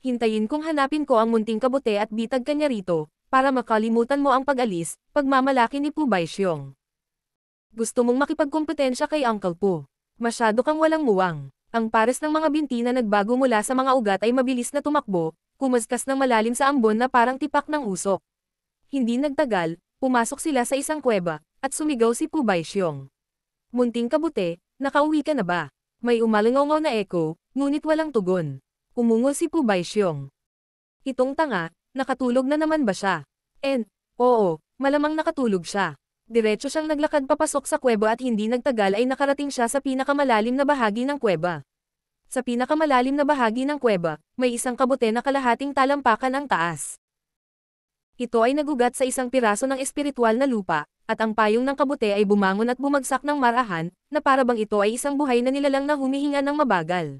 A: Hintayin kong hanapin ko ang munting kabute at bitag kanya rito, para makalimutan mo ang pag-alis, pagmamalaki ni Pubay Siyong. Gusto mong makipagkompetensya kay Uncle Po. Masyado kang walang muwang. Ang pares ng mga binti na nagbago mula sa mga ugat ay mabilis na tumakbo, humaskas ng malalim sa ambon na parang tipak ng usok. Hindi nagtagal, pumasok sila sa isang kuweba, at sumigaw si Pubay Siyong. Munting kabute, nakauwi ka na ba? May umalingongaw na echo, ngunit walang tugon. Umungol si Pubay Siyong. Itong tanga, nakatulog na naman ba siya? En, oo, malamang nakatulog siya. Diretso siyang naglakad papasok sa kuweba at hindi nagtagal ay nakarating siya sa pinakamalalim na bahagi ng kuweba. Sa pinakamalalim na bahagi ng kuweba, may isang kabute na kalahating talampakan ang taas. Ito ay nagugat sa isang piraso ng espiritual na lupa, at ang payong ng kabute ay bumangon at bumagsak ng marahan, na parabang ito ay isang buhay na nilalang na humihinga ng mabagal.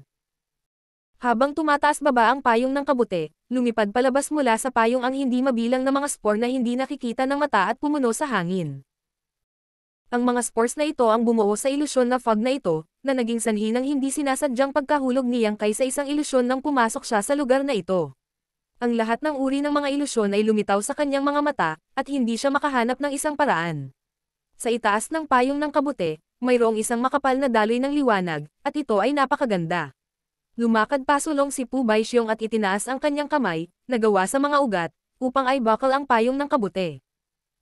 A: Habang tumataas baba ang payong ng kabute, lumipad palabas mula sa payong ang hindi mabilang na mga spore na hindi nakikita ng mata at pumuno sa hangin. Ang mga spores na ito ang bumuo sa ilusyon na fog na ito, na naging sanhi ng hindi sinasadyang pagkahulog niyang kay sa isang ilusyon nang pumasok siya sa lugar na ito. Ang lahat ng uri ng mga ilusyon ay lumitaw sa kanyang mga mata, at hindi siya makahanap ng isang paraan. Sa itaas ng payong ng kabute, mayroong isang makapal na daloy ng liwanag, at ito ay napakaganda. Lumakad pasulong si Pu Baisyong at itinaas ang kanyang kamay, nagawa sa mga ugat, upang ay bakal ang payong ng kabute.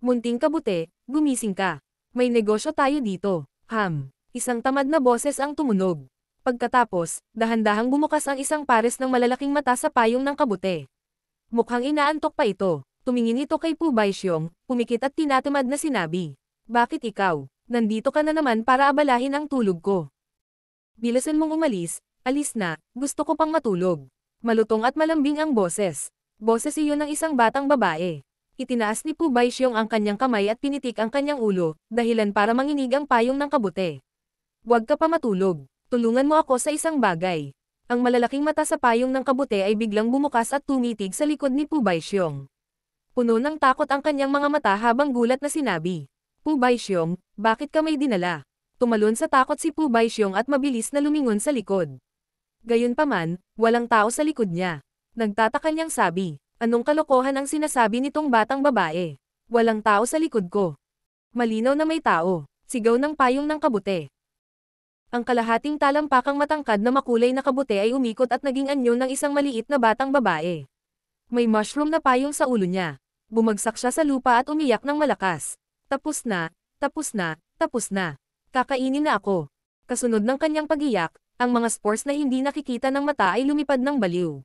A: Munting kabute, gumising ka. May negosyo tayo dito, ham. Isang tamad na boses ang tumunog. Pagkatapos, dahan-dahang bumukas ang isang pares ng malalaking mata sa payong ng kabute. Mukhang inaantok pa ito. Tumingin ito kay Pubaysyong, pumikit at tinatamad na sinabi. Bakit ikaw? Nandito ka na naman para abalahin ang tulog ko. Bilasan mong umalis, alis na, gusto ko pang matulog. Malutong at malambing ang boses. Boses iyon ng isang batang babae. Itinaas ni Pubaysyong ang kanyang kamay at pinitik ang kanyang ulo, dahilan para manginig ang payong ng kabute. Huwag ka pa matulog. Tulungan mo ako sa isang bagay. Ang malalaking mata sa payong ng kabute ay biglang bumukas at tumitig sa likod ni Pubaysyong. Puno ng takot ang kanyang mga mata habang gulat na sinabi. Pubaysyong, bakit ka may dinala? Tumalon sa takot si Pubaysyong at mabilis na lumingon sa likod. Gayunpaman, walang tao sa likod niya. Nagtataka niyang sabi, anong kalokohan ang sinasabi nitong batang babae? Walang tao sa likod ko. Malinaw na may tao, sigaw ng payong ng kabute. Ang kalahating talampakang matangkad na makulay na kabute ay umikot at naging anyo ng isang maliit na batang babae. May mushroom na payong sa ulo niya. Bumagsak siya sa lupa at umiyak ng malakas. Tapos na, tapos na, tapos na. Kakainin na ako. Kasunod ng kanyang pagiyak, ang mga spores na hindi nakikita ng mata ay lumipad ng baliw.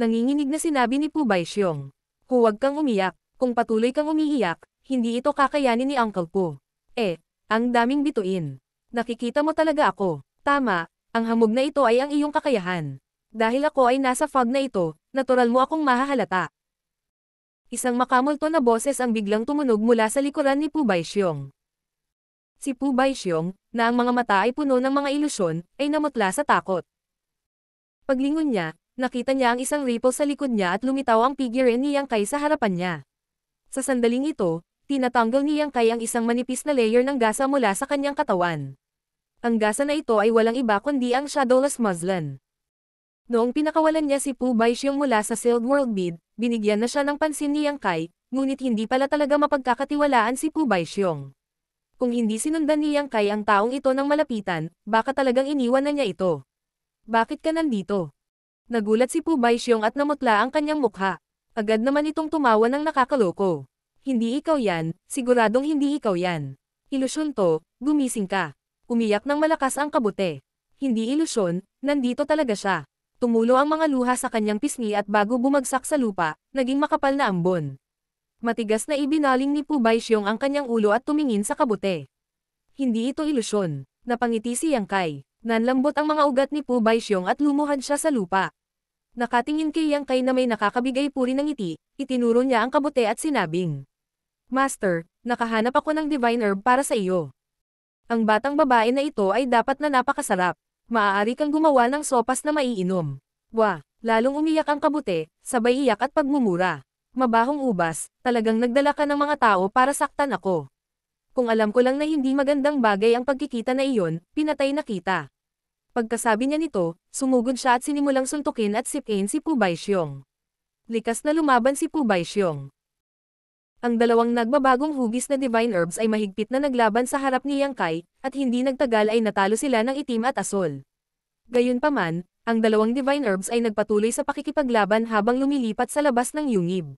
A: Nanginginig na sinabi ni Pubay Siyong. Huwag kang umiyak, kung patuloy kang umiiyak, hindi ito kakayanin ni Uncle Po. Eh, ang daming bituin. Nakikita mo talaga ako. Tama, ang hamog na ito ay ang iyong kakayahan. Dahil ako ay nasa fog na ito, natural mo akong mahahalata. Isang makamulto na boses ang biglang tumunog mula sa likuran ni Pubay Siyong. Si Pubay Siyong, na ang mga mata ay puno ng mga ilusyon, ay namutla sa takot. Paglingon niya, nakita niya ang isang ripple sa likod niya at lumitaw ang figure ni Yang Kai sa harapan niya. Sa sandaling ito, tinatanggal ni Yang Kai ang isang manipis na layer ng gasa mula sa kanyang katawan. Ang gasa na ito ay walang iba kundi ang shadowless muslin. Noong pinakawalan niya si Pu Baishyong mula sa Sealed World bid, binigyan na siya ng pansin ni Yang Kai, ngunit hindi pala talaga mapagkakatiwalaan si Pu Baishyong. Kung hindi sinundan ni Yang Kai ang taong ito ng malapitan, baka talagang iniwan na niya ito. Bakit ka nandito? Nagulat si Pu Baishyong at namutla ang kanyang mukha. Agad naman itong tumawa ng nakakaloko. Hindi ikaw yan, siguradong hindi ikaw yan. Ilusyon to, gumising ka. Umiyak ng malakas ang kabute. Hindi ilusyon, nandito talaga siya. Tumulo ang mga luha sa kanyang pisngi at bago bumagsak sa lupa, naging makapal na ambon. Matigas na ibinaling ni Pubay Pubaysyong ang kanyang ulo at tumingin sa kabute. Hindi ito ilusyon. Napangiti si Yang Yangkay. Nanlambot ang mga ugat ni Pubay Pubaysyong at lumuhad siya sa lupa. Nakatingin kay Yang Kai na may nakakabigay puri ng ngiti, itinuro niya ang kabute at sinabing, Master, nakahanap ako ng divine herb para sa iyo. Ang batang babae na ito ay dapat na napakasarap. Maaari kang gumawa ng sopas na maiinom. Wah, lalong umiyak ang kabute, sabay iyak at pagmumura. Mabahong ubas, talagang nagdala ka ng mga tao para saktan ako. Kung alam ko lang na hindi magandang bagay ang pagkikita na iyon, pinatay na kita. Pagkasabi niya nito, sumugod siya at sinimulang suntukin at sipain si Pubaysyong. Likas na lumaban si Pubaysyong. Ang dalawang nagbabagong hugis na Divine Herbs ay mahigpit na naglaban sa harap ni Yang Kai, at hindi nagtagal ay natalo sila ng itim at asol. Gayunpaman, ang dalawang Divine Herbs ay nagpatuloy sa pakikipaglaban habang lumilipat sa labas ng yungib.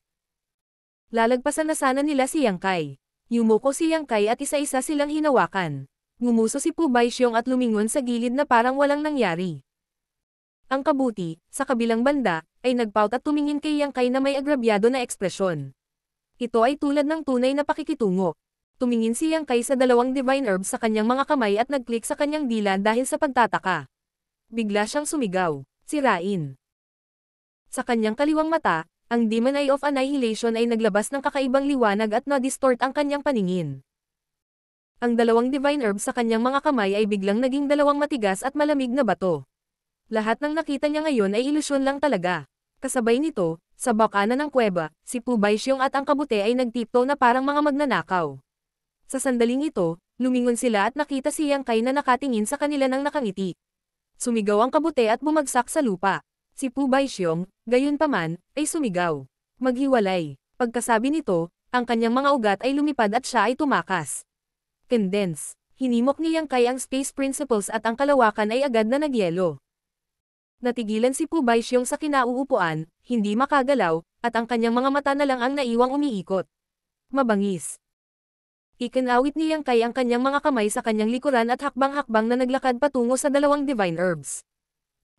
A: Lalagpasan na sana nila si Yang Kai. Yumuko si Yang Kai at isa-isa silang hinawakan. Ngumuso si Pu Baixiong at lumingon sa gilid na parang walang nangyari. Ang kabuti, sa kabilang banda, ay nagpaut at tumingin kay Yang Kai na may agrabyado na ekspresyon. Ito ay tulad ng tunay na pakikitungo. Tumingin siyang kay sa dalawang divine herb sa kanyang mga kamay at nag-click sa kanyang dila dahil sa pagtataka. Bigla siyang sumigaw, sirain. Sa kanyang kaliwang mata, ang Demon Eye of Annihilation ay naglabas ng kakaibang liwanag at na-distort ang kanyang paningin. Ang dalawang divine herb sa kanyang mga kamay ay biglang naging dalawang matigas at malamig na bato. Lahat ng nakita niya ngayon ay ilusyon lang talaga. Kasabay nito, sa bakana ng kuweba, si Pubaysyong at ang kabute ay nagtipto na parang mga magnanakaw. Sa sandaling ito, lumingon sila at nakita si Yang Kai na nakatingin sa kanila ng nakangiti. Sumigaw ang kabute at bumagsak sa lupa. Si Pubaysyong, gayunpaman, ay sumigaw. Maghiwalay. Pagkasabi nito, ang kanyang mga ugat ay lumipad at siya ay tumakas. Condense. Hinimok ni Yang Kai ang space principles at ang kalawakan ay agad na nagyelo. Natigilan si Pubaysyong sa kinauupuan, hindi makagalaw, at ang kanyang mga mata na lang ang naiwang umiikot. Mabangis. Ikinawit niyang kay ang kanyang mga kamay sa kanyang likuran at hakbang-hakbang na naglakad patungo sa dalawang divine herbs.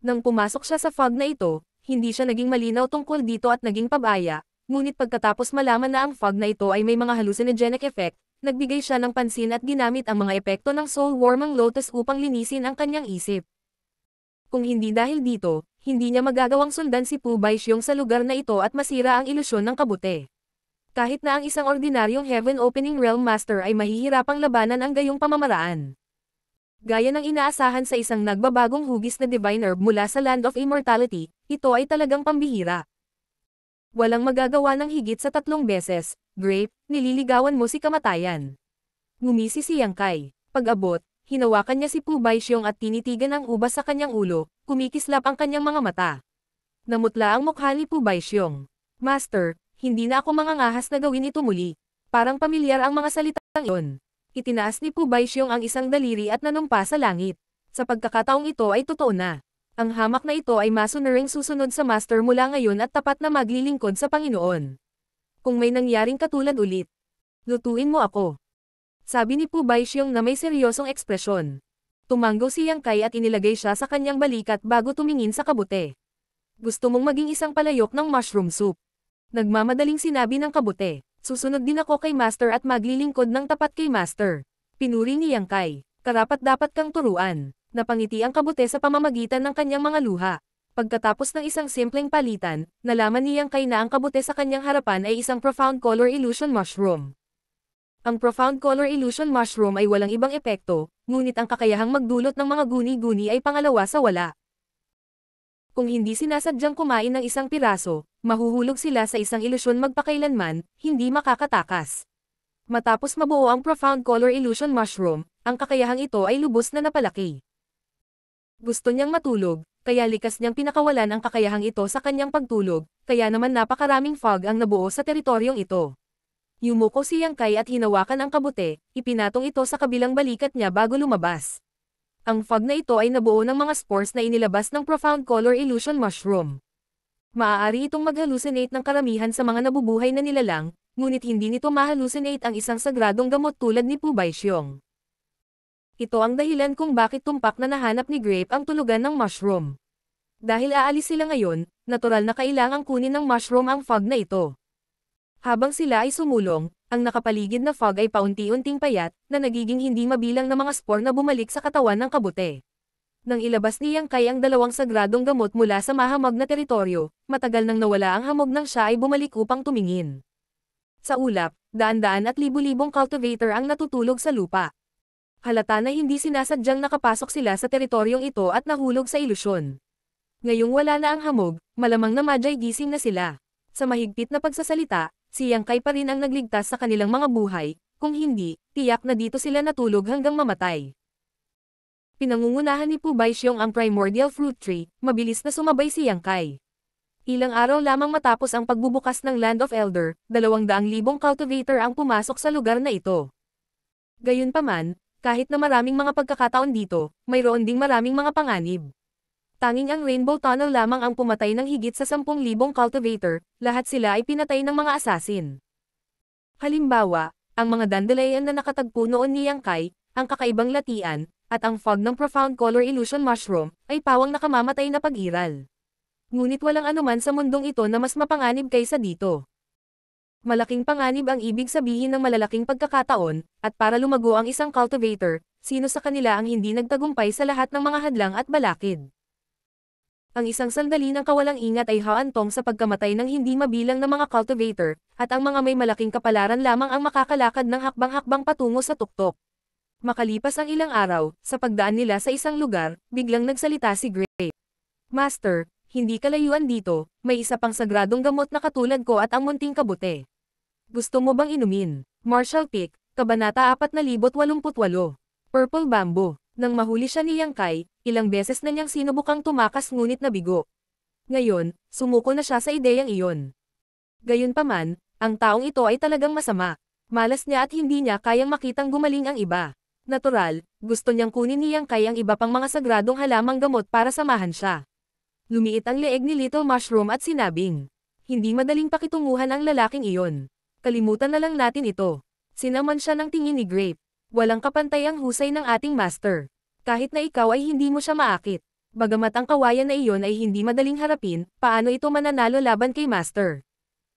A: Nang pumasok siya sa fog na ito, hindi siya naging malinaw tungkol dito at naging pabaya, ngunit pagkatapos malaman na ang fog na ito ay may mga hallucinogenic effect, nagbigay siya ng pansin at ginamit ang mga epekto ng soul warming lotus upang linisin ang kanyang isip. Kung hindi dahil dito, hindi niya magagawang sundan si Pubaysh yung sa lugar na ito at masira ang ilusyon ng kabute. Kahit na ang isang ordinaryong Heaven Opening Realm Master ay mahihirapang labanan ang gayong pamamaraan. Gaya ng inaasahan sa isang nagbabagong hugis na Divine Herb mula sa Land of Immortality, ito ay talagang pambihira. Walang magagawa ng higit sa tatlong beses, Grape, nililigawan mo si kamatayan. Ngumisi si Yangkay. Pag-abot, hinawakan niya si Pubaysyong at tinitigan ang ubas sa kanyang ulo, kumikislap ang kanyang mga mata. Namutla ang mukha ni Pubaysyong. Master, hindi na ako mangangahas na gawin ito muli. Parang pamilyar ang mga salitang iyon. Itinaas ni Pubaysyong ang isang daliri at nanumpa sa langit. Sa pagkakataong ito ay totoo na. Ang hamak na ito ay masunuring susunod sa master mula ngayon at tapat na maglilingkod sa Panginoon. Kung may nangyaring katulad ulit, lutuin mo ako. Sabi ni Pubaysyong na may seryosong ekspresyon. Tumanggo si Yang Kai at inilagay siya sa kanyang balikat bago tumingin sa kabute. Gusto mong maging isang palayok ng mushroom soup. Nagmamadaling sinabi ng kabute. Susunod din ako kay Master at maglilingkod ng tapat kay Master. Pinuri ni Yang Kai. Karapat dapat kang turuan. Napangiti ang kabute sa pamamagitan ng kanyang mga luha. Pagkatapos ng isang simpleng palitan, nalaman ni Yang Kai na ang kabute sa kanyang harapan ay isang profound color illusion mushroom. Ang Profound Color Illusion Mushroom ay walang ibang epekto, ngunit ang kakayahang magdulot ng mga guni-guni ay pangalawa sa wala. Kung hindi sinasadyang kumain ng isang piraso, mahuhulog sila sa isang ilusyon magpakailanman, hindi makakatakas. Matapos mabuo ang Profound Color Illusion Mushroom, ang kakayahang ito ay lubos na napalaki. Gusto niyang matulog, kaya likas niyang pinakawalan ang kakayahang ito sa kanyang pagtulog, kaya naman napakaraming fog ang nabuo sa teritoryong ito. Yumuko si Yang Kai at hinawakan ang kabute, ipinatong ito sa kabilang balikat niya bago lumabas. Ang fog na ito ay nabuo ng mga spores na inilabas ng Profound Color Illusion Mushroom. Maaari itong mag-hallucinate ng karamihan sa mga nabubuhay na nilalang, ngunit hindi nito ma ang isang sagradong gamot tulad ni Pubay Xiong. Ito ang dahilan kung bakit tumpak na nahanap ni Grape ang tulugan ng mushroom. Dahil aalis sila ngayon, natural na kailangang kunin ng mushroom ang fog na ito. Habang sila ay sumulong, ang nakapaligid na fog ay paunti-unting payat, na nagiging hindi mabilang na mga spore na bumalik sa katawan ng kabute. Nang ilabas ni Yang Kai ang dalawang sagradong gamot mula sa mahamag na teritoryo, matagal nang nawala ang hamog nang siya ay bumalik upang tumingin. Sa ulap, daan-daan at libu-libong cultivator ang natutulog sa lupa. Halata na hindi sinasadyang nakapasok sila sa teritoryong ito at nahulog sa ilusyon. Ngayong wala na ang hamog, malamang na madjay gising na sila. Sa mahigpit na pagsasalita, si Yang Kai pa rin ang nagligtas sa kanilang mga buhay, kung hindi, tiyak na dito sila natulog hanggang mamatay. Pinangungunahan ni Pubaysyong ang primordial fruit tree, mabilis na sumabay si Yang Kai. Ilang araw lamang matapos ang pagbubukas ng Land of Elder, dalawang daang libong cultivator ang pumasok sa lugar na ito. Gayunpaman, kahit na maraming mga pagkakataon dito, mayroon ding maraming mga panganib. Tanging ang Rainbow Tunnel lamang ang pumatay ng higit sa 10,000 cultivator, lahat sila ay pinatay ng mga asasin. Halimbawa, ang mga dandelion na nakatagpo noon ni Yang Kai, ang kakaibang latian, at ang fog ng profound color illusion mushroom, ay pawang nakamamatay na pag-iral. Ngunit walang anuman sa mundong ito na mas mapanganib kaysa dito. Malaking panganib ang ibig sabihin ng malalaking pagkakataon, at para lumago ang isang cultivator, sino sa kanila ang hindi nagtagumpay sa lahat ng mga hadlang at balakid. Ang isang sandali ng kawalang ingat ay haantong sa pagkamatay ng hindi mabilang na mga cultivator, at ang mga may malaking kapalaran lamang ang makakalakad ng hakbang-hakbang patungo sa tuktok. Makalipas ang ilang araw, sa pagdaan nila sa isang lugar, biglang nagsalita si Gray. Master, hindi kalayuan dito, may isa pang sagradong gamot na katulad ko at ang munting kabute. Gusto mo bang inumin? Marshall Peak, Kabanata 4088, Purple Bamboo. Nang mahuli siya ni Yang Kai, ilang beses na niyang sinubukang tumakas ngunit nabigo. Ngayon, sumuko na siya sa ideyang iyon. Gayunpaman, ang taong ito ay talagang masama. Malas niya at hindi niya kayang makitang gumaling ang iba. Natural, gusto niyang kunin ni Yang Kai ang iba pang mga sagradong halamang gamot para samahan siya. Lumiit ang leeg ni Little Mushroom at sinabing, Hindi madaling pakitunguhan ang lalaking iyon. Kalimutan na lang natin ito. Sinaman siya ng tingin ni Grape walang kapantay ang husay ng ating master. Kahit na ikaw ay hindi mo siya maakit. Bagamat ang kawayan na iyon ay hindi madaling harapin, paano ito mananalo laban kay master?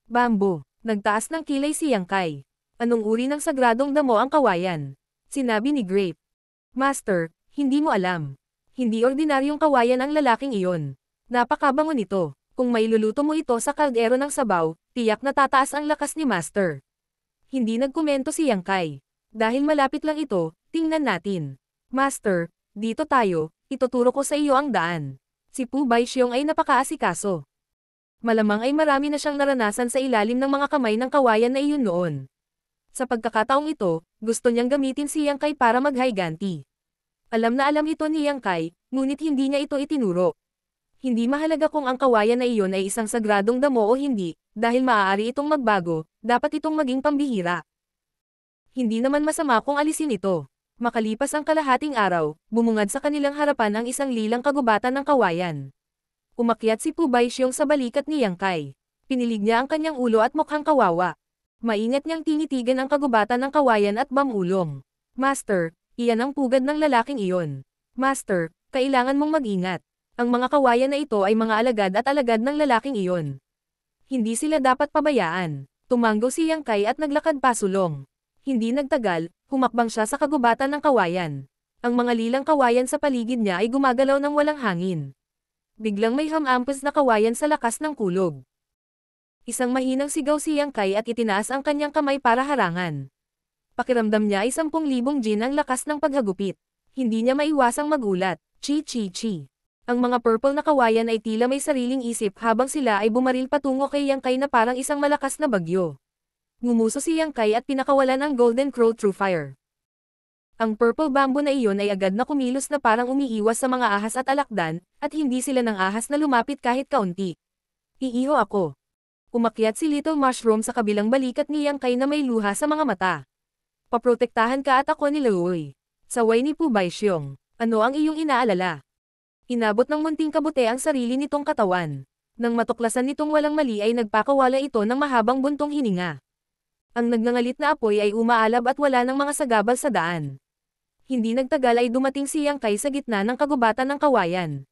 A: Bambo, nagtaas ng kilay si Yangkai. Anong uri ng sagradong damo ang kawayan? Sinabi ni Grape. Master, hindi mo alam. Hindi ordinaryong kawayan ang lalaking iyon. Napakabango nito. Kung mailuluto mo ito sa kaldero ng sabaw, tiyak na tataas ang lakas ni Master. Hindi nagkomento si Yangkai. Dahil malapit lang ito, tingnan natin. Master, dito tayo, ituturo ko sa iyo ang daan. Si Pu Bai ay napakaasikaso. Malamang ay marami na siyang naranasan sa ilalim ng mga kamay ng kawayan na iyon noon. Sa pagkakataong ito, gusto niyang gamitin si Yang Kai para maghayganti. Alam na alam ito ni Yang Kai, ngunit hindi niya ito itinuro. Hindi mahalaga kung ang kawayan na iyon ay isang sagradong damo o hindi, dahil maaari itong magbago, dapat itong maging pambihira hindi naman masama kung alisin ito. Makalipas ang kalahating araw, bumungad sa kanilang harapan ang isang lilang kagubatan ng kawayan. Umakyat si Pubaysyong sa balikat ni Yang Kai. Pinilig niya ang kanyang ulo at mukhang kawawa. Maingat niyang tinitigan ang kagubatan ng kawayan at bamulong. Master, iyan ang pugad ng lalaking iyon. Master, kailangan mong magingat. Ang mga kawayan na ito ay mga alagad at alagad ng lalaking iyon. Hindi sila dapat pabayaan. Tumango si Yang Kai at naglakad pasulong. Hindi nagtagal, humakbang siya sa kagubatan ng kawayan. Ang mga lilang kawayan sa paligid niya ay gumagalaw ng walang hangin. Biglang may hamampas na kawayan sa lakas ng kulog. Isang mahinang sigaw si Yang Kai at itinaas ang kanyang kamay para harangan. Pakiramdam niya ay 10,000 jin ang lakas ng paghagupit. Hindi niya maiwasang magulat. Chi chi chi. Ang mga purple na kawayan ay tila may sariling isip habang sila ay bumaril patungo kay Yang Kai na parang isang malakas na bagyo. Ngumuso si Yang Kai at pinakawalan ang Golden Crow True fire. Ang purple bamboo na iyon ay agad na kumilos na parang umiiwas sa mga ahas at alakdan, at hindi sila ng ahas na lumapit kahit kaunti. Iiho ako. Umakyat si Little Mushroom sa kabilang balikat ni Yang Kai na may luha sa mga mata. Paprotektahan ka at ako ni Luoy. Saway ni Pubay Xiong. Ano ang iyong inaalala? Inabot ng munting kabute ang sarili nitong katawan. Nang matuklasan nitong walang mali ay nagpakawala ito ng mahabang buntong hininga. Ang nagnangalit na apoy ay umaalab at wala ng mga sagabal sa daan. Hindi nagtagal ay dumating si Yang Kai sa gitna ng kagubatan ng kawayan.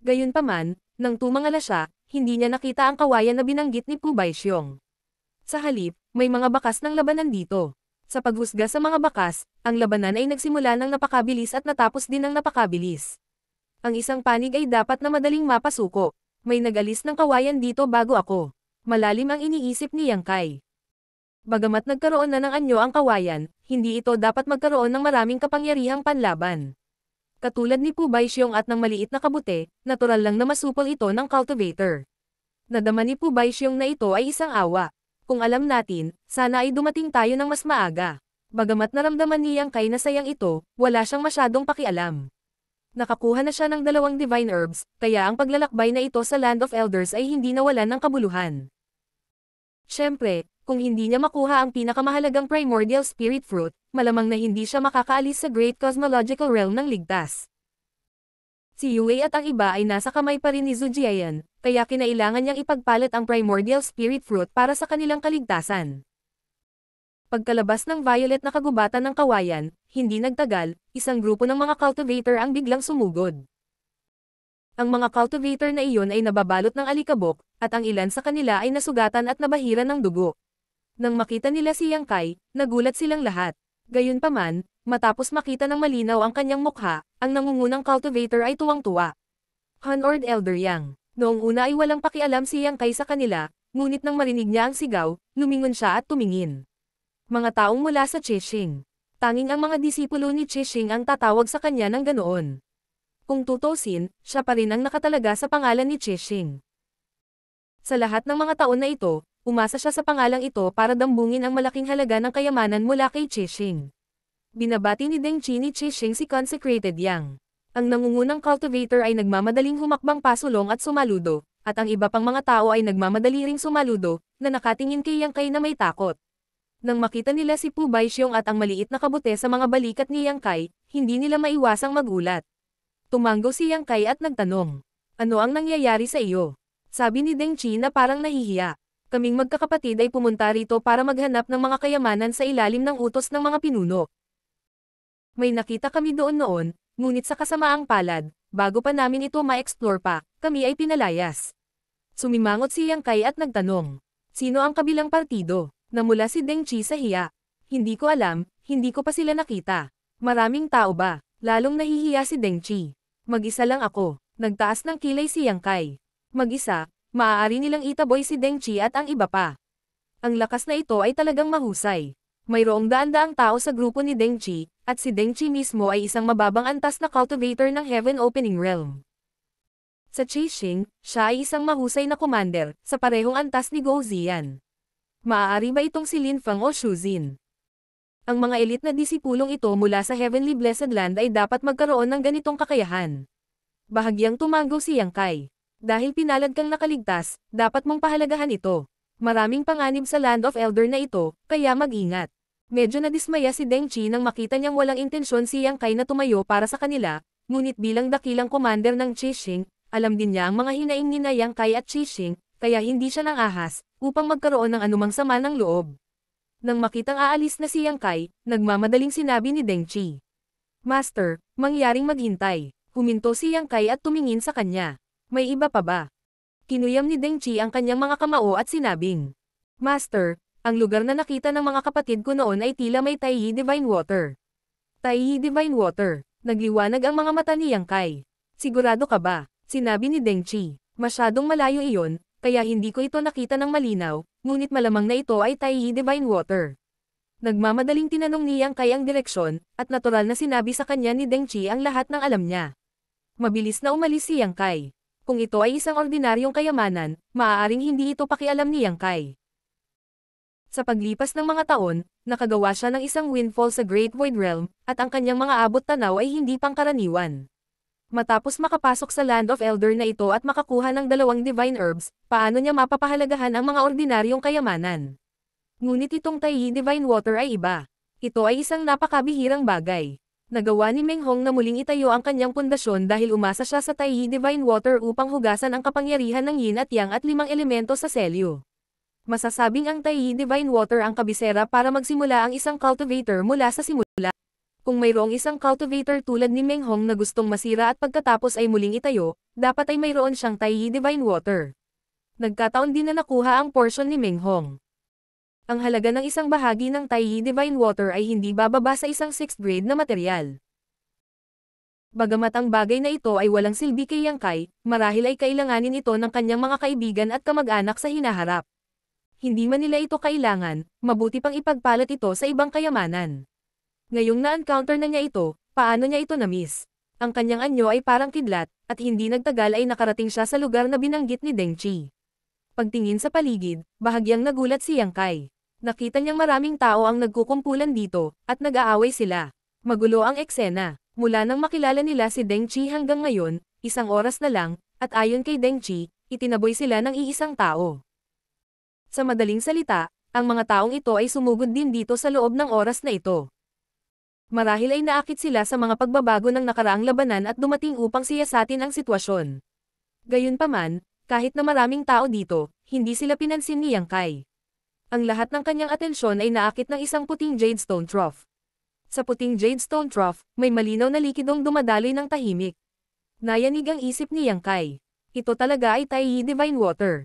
A: Gayunpaman, nang tumangala siya, hindi niya nakita ang kawayan na binanggit ni Pubaysyong. Sa halip, may mga bakas ng labanan dito. Sa paghusga sa mga bakas, ang labanan ay nagsimula ng napakabilis at natapos din ng napakabilis. Ang isang panig ay dapat na madaling mapasuko. May nagalis ng kawayan dito bago ako. Malalim ang iniisip ni Yang Kai. Bagamat nagkaroon na ng anyo ang kawayan, hindi ito dapat magkaroon ng maraming kapangyarihang panlaban. Katulad ni Pubay Siyong at ng maliit na kabute, natural lang na masupol ito ng cultivator. Nadama ni Pubay Siyong na ito ay isang awa. Kung alam natin, sana ay dumating tayo ng mas maaga. Bagamat naramdaman niyang kay na sayang ito, wala siyang masyadong pakialam. Nakakuha na siya ng dalawang divine herbs, kaya ang paglalakbay na ito sa Land of Elders ay hindi nawalan ng kabuluhan. Siyempre, kung hindi niya makuha ang pinakamahalagang primordial spirit fruit, malamang na hindi siya makakaalis sa Great Cosmological Realm ng ligtas. Si Yue at ang iba ay nasa kamay pa rin ni Zujian, kaya kinailangan niyang ipagpalit ang primordial spirit fruit para sa kanilang kaligtasan. Pagkalabas ng violet na kagubatan ng kawayan, hindi nagtagal, isang grupo ng mga cultivator ang biglang sumugod. Ang mga cultivator na iyon ay nababalot ng alikabok, at ang ilan sa kanila ay nasugatan at nabahiran ng dugo. Nang makita nila si Yang Kai, nagulat silang lahat. Gayunpaman, matapos makita ng malinaw ang kanyang mukha, ang nangungunang cultivator ay tuwang-tuwa. Honord Elder Yang. Noong una ay walang pakialam si Yang Kai sa kanila, ngunit nang marinig niya ang sigaw, lumingon siya at tumingin. Mga taong mula sa Chishing. Tanging ang mga disipulo ni Chishing ang tatawag sa kanya ng ganoon. Kung tutusin, siya pa rin ang nakatalaga sa pangalan ni Chishing. Sa lahat ng mga taon na ito, Umasa siya sa pangalang ito para dambungin ang malaking halaga ng kayamanan mula kay Chishing. Binabati ni Deng Chi ni Chishing si Consecrated Yang. Ang nangungunang cultivator ay nagmamadaling humakbang pasulong at sumaludo, at ang iba pang mga tao ay nagmamadali ring sumaludo, na nakatingin kay Yang Kai na may takot. Nang makita nila si Pu Baixiong at ang maliit na kabute sa mga balikat ni Yang Kai, hindi nila maiwasang magulat. Tumanggo si Yang Kai at nagtanong, Ano ang nangyayari sa iyo? Sabi ni Deng Chi na parang nahihiya kaming magkakapatid ay pumunta rito para maghanap ng mga kayamanan sa ilalim ng utos ng mga pinuno. May nakita kami doon noon, ngunit sa kasamaang palad, bago pa namin ito ma-explore pa, kami ay pinalayas. Sumimangot si Yang Kai at nagtanong, sino ang kabilang partido? Namula si Deng Chi sa hiya. Hindi ko alam, hindi ko pa sila nakita. Maraming tao ba? Lalong nahihiya si Deng Chi. Mag-isa lang ako. Nagtaas ng kilay si Yang Kai. Mag-isa, maaari nilang itaboy si Deng Chi at ang iba pa. Ang lakas na ito ay talagang mahusay. Mayroong daan-daang tao sa grupo ni Deng Chi, at si Deng Chi mismo ay isang mababang antas na cultivator ng Heaven Opening Realm. Sa Qixing, siya ay isang mahusay na commander, sa parehong antas ni Go Zian. Maaari ba itong si Lin Fang o Xu Xin? Ang mga elit na disipulong ito mula sa Heavenly Blessed Land ay dapat magkaroon ng ganitong kakayahan. Bahagyang tumango si Yang Kai. Dahil pinalad kang nakaligtas, dapat mong pahalagahan ito. Maraming panganib sa Land of Elder na ito, kaya mag-ingat. Medyo nadismaya si Deng Chi nang makita niyang walang intensyon si Yang Kai na tumayo para sa kanila, ngunit bilang dakilang commander ng Qixing, alam din niya ang mga hinaing ni na Yang Kai at Qixing, kaya hindi siya nang ahas, upang magkaroon ng anumang sama ng loob. Nang makitang aalis na si Yang Kai, nagmamadaling sinabi ni Deng Chi. Master, mangyaring maghintay. Huminto si Yang Kai at tumingin sa kanya. May iba pa ba? Kinuyam ni Deng Chi ang kanyang mga kamao at sinabing, Master, ang lugar na nakita ng mga kapatid ko noon ay tila may Taiyi Divine Water. Taiyi Divine Water, nagliwanag ang mga mata ni Yang Kai. Sigurado ka ba? Sinabi ni Deng Chi, masyadong malayo iyon, kaya hindi ko ito nakita ng malinaw, ngunit malamang na ito ay Taiyi Divine Water. Nagmamadaling tinanong ni Yang Kai ang direksyon, at natural na sinabi sa kanya ni Deng Chi ang lahat ng alam niya. Mabilis na umalis si Yang Kai kung ito ay isang ordinaryong kayamanan, maaaring hindi ito pakialam ni Yang Kai. Sa paglipas ng mga taon, nakagawa siya ng isang windfall sa Great Void Realm, at ang kanyang mga abot-tanaw ay hindi pangkaraniwan. Matapos makapasok sa Land of Elder na ito at makakuha ng dalawang divine herbs, paano niya mapapahalagahan ang mga ordinaryong kayamanan? Ngunit itong Taiyi Divine Water ay iba. Ito ay isang napakabihirang bagay. Nagawa ni Meng Hong na muling itayo ang kanyang pundasyon dahil umasa siya sa Taihi Divine Water upang hugasan ang kapangyarihan ng yin at yang at limang elemento sa selyo. Masasabing ang Taihi Divine Water ang kabisera para magsimula ang isang cultivator mula sa simula. Kung mayroong isang cultivator tulad ni Meng Hong na gustong masira at pagkatapos ay muling itayo, dapat ay mayroon siyang Taihi Divine Water. Nagkataon din na nakuha ang portion ni Meng Hong ang halaga ng isang bahagi ng Taihi Divine Water ay hindi bababa sa isang 6th grade na material. Bagamat ang bagay na ito ay walang silbi kay Yang Kai, marahil ay kailanganin ito ng kanyang mga kaibigan at kamag-anak sa hinaharap. Hindi man nila ito kailangan, mabuti pang ipagpalat ito sa ibang kayamanan. Ngayong na-encounter na niya ito, paano niya ito na-miss? Ang kanyang anyo ay parang kidlat, at hindi nagtagal ay nakarating siya sa lugar na binanggit ni Deng Chi. Pagtingin sa paligid, bahagyang nagulat si Yang Kai. Nakita niyang maraming tao ang nagkukumpulan dito, at nag-aaway sila. Magulo ang eksena. Mula nang makilala nila si Deng Chi hanggang ngayon, isang oras na lang, at ayon kay Deng Chi, itinaboy sila ng iisang tao. Sa madaling salita, ang mga taong ito ay sumugod din dito sa loob ng oras na ito. Marahil ay naakit sila sa mga pagbabago ng nakaraang labanan at dumating upang siyasatin ang sitwasyon. Gayunpaman, kahit na maraming tao dito, hindi sila pinansin ni Yang Kai. Ang lahat ng kanyang atensyon ay naakit ng isang puting jade stone trough. Sa puting jade stone trough, may malinaw na likidong dumadaloy ng tahimik. Nayanig ang isip ni Yang Kai. Ito talaga ay Taiyi Divine Water.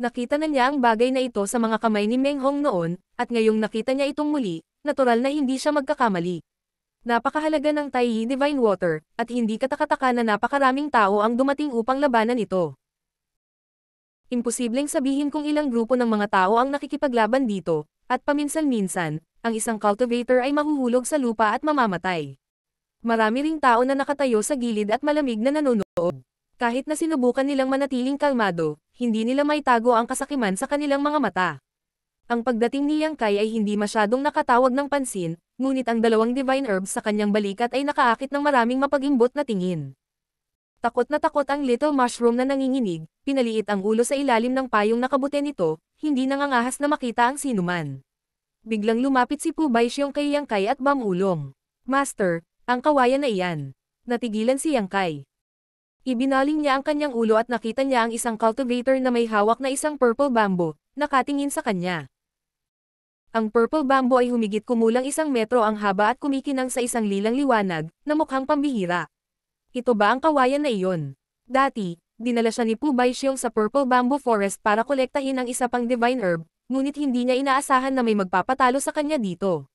A: Nakita na niya ang bagay na ito sa mga kamay ni Meng Hong noon, at ngayong nakita niya itong muli, natural na hindi siya magkakamali. Napakahalaga ng Taiyi Divine Water, at hindi katakataka na napakaraming tao ang dumating upang labanan ito. Imposibleng sabihin kung ilang grupo ng mga tao ang nakikipaglaban dito, at paminsan-minsan, ang isang cultivator ay mahuhulog sa lupa at mamamatay. Marami ring tao na nakatayo sa gilid at malamig na nanonood. Kahit na sinubukan nilang manatiling kalmado, hindi nila maitago ang kasakiman sa kanilang mga mata. Ang pagdating ni Yang Kai ay hindi masyadong nakatawag ng pansin, ngunit ang dalawang divine herbs sa kanyang balikat ay nakaakit ng maraming mapagimbot na tingin. Takot na takot ang little mushroom na nanginginig, pinaliit ang ulo sa ilalim ng payong nakabute nito, hindi nangangahas na makita ang sinuman. Biglang lumapit si Pubay siyong kay Yangkay at Bamulong. Master, ang kawayan na iyan. Natigilan si Yangkay. Ibinaling niya ang kanyang ulo at nakita niya ang isang cultivator na may hawak na isang purple bamboo, nakatingin sa kanya. Ang purple bamboo ay humigit kumulang isang metro ang haba at kumikinang sa isang lilang liwanag, na mukhang pambihira. Ito ba ang kawayan na iyon? Dati, dinala siya ni Pu Baixiong sa Purple Bamboo Forest para kolektahin ang isa pang divine herb, ngunit hindi niya inaasahan na may magpapatalo sa kanya dito.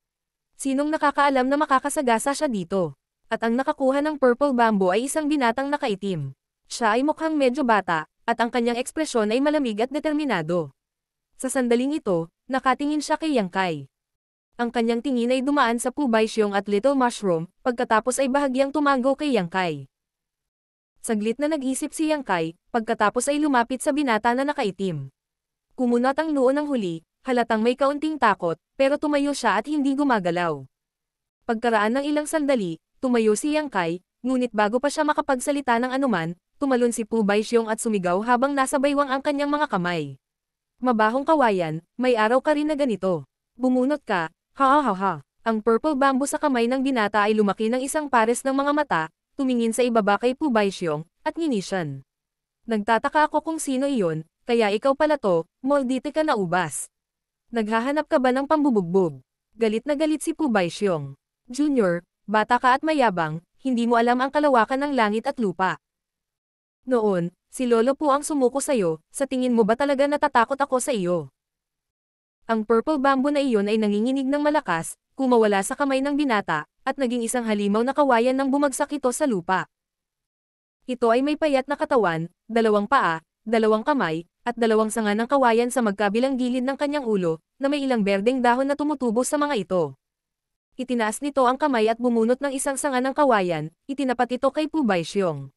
A: Sinong nakakaalam na makakasagasa siya dito? At ang nakakuha ng Purple Bamboo ay isang binatang nakaitim. Siya ay mukhang medyo bata, at ang kanyang ekspresyon ay malamig at determinado. Sa sandaling ito, nakatingin siya kay Yang Kai. Ang kanyang tingin ay dumaan sa Pu Baixiong at Little Mushroom, pagkatapos ay bahagyang tumango kay Yang Kai. Saglit na nag-isip si Yang Kai, pagkatapos ay lumapit sa binata na nakaitim. Kumunot ang noo ng huli, halatang may kaunting takot, pero tumayo siya at hindi gumagalaw. Pagkaraan ng ilang sandali, tumayo si Yang Kai, ngunit bago pa siya makapagsalita ng anuman, tumalon si Pu Baisyong at sumigaw habang nasa baywang ang kanyang mga kamay. Mabahong kawayan, may araw ka rin na ganito. Bumunot ka, ha ha ha ha. Ang purple bamboo sa kamay ng binata ay lumaki ng isang pares ng mga mata, tumingin sa ibaba kay Pubaysyong, at ngini Nagtataka ako kung sino iyon, kaya ikaw pala to, moldite ka na ubas. Naghahanap ka ba ng pambubugbog? Galit na galit si Pubaysyong. Junior, bata ka at mayabang, hindi mo alam ang kalawakan ng langit at lupa. Noon, si Lolo po ang sumuko sa'yo, sa tingin mo ba talaga natatakot ako sa iyo? Ang purple bamboo na iyon ay nanginginig ng malakas, kumawala sa kamay ng binata, at naging isang halimaw na kawayan nang bumagsak ito sa lupa. Ito ay may payat na katawan, dalawang paa, dalawang kamay, at dalawang sanga ng kawayan sa magkabilang gilid ng kanyang ulo, na may ilang berdeng dahon na tumutubo sa mga ito. Itinaas nito ang kamay at bumunot ng isang sanga ng kawayan, itinapat ito kay Pubaysyong.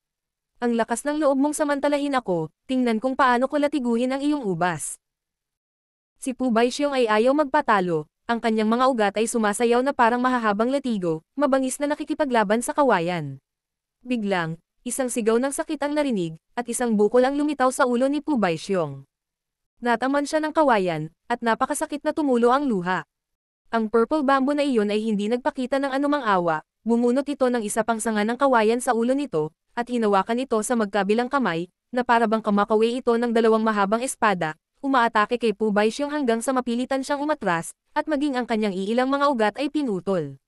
A: Ang lakas ng loob mong samantalahin ako, tingnan kung paano ko latiguhin ang iyong ubas. Si Pubaysyong ay ayaw magpatalo, ang kanyang mga ugat ay sumasayaw na parang mahahabang latigo, mabangis na nakikipaglaban sa kawayan. Biglang, isang sigaw ng sakit ang narinig, at isang bukol ang lumitaw sa ulo ni Pu Siong. Nataman siya ng kawayan, at napakasakit na tumulo ang luha. Ang purple bamboo na iyon ay hindi nagpakita ng anumang awa, bumunot ito ng isa pang sanga ng kawayan sa ulo nito, at hinawakan ito sa magkabilang kamay, na parabang kamakawi ito ng dalawang mahabang espada, umaatake kay Pubay yung hanggang sa mapilitan siyang umatras, at maging ang kanyang iilang mga ugat ay pinutol.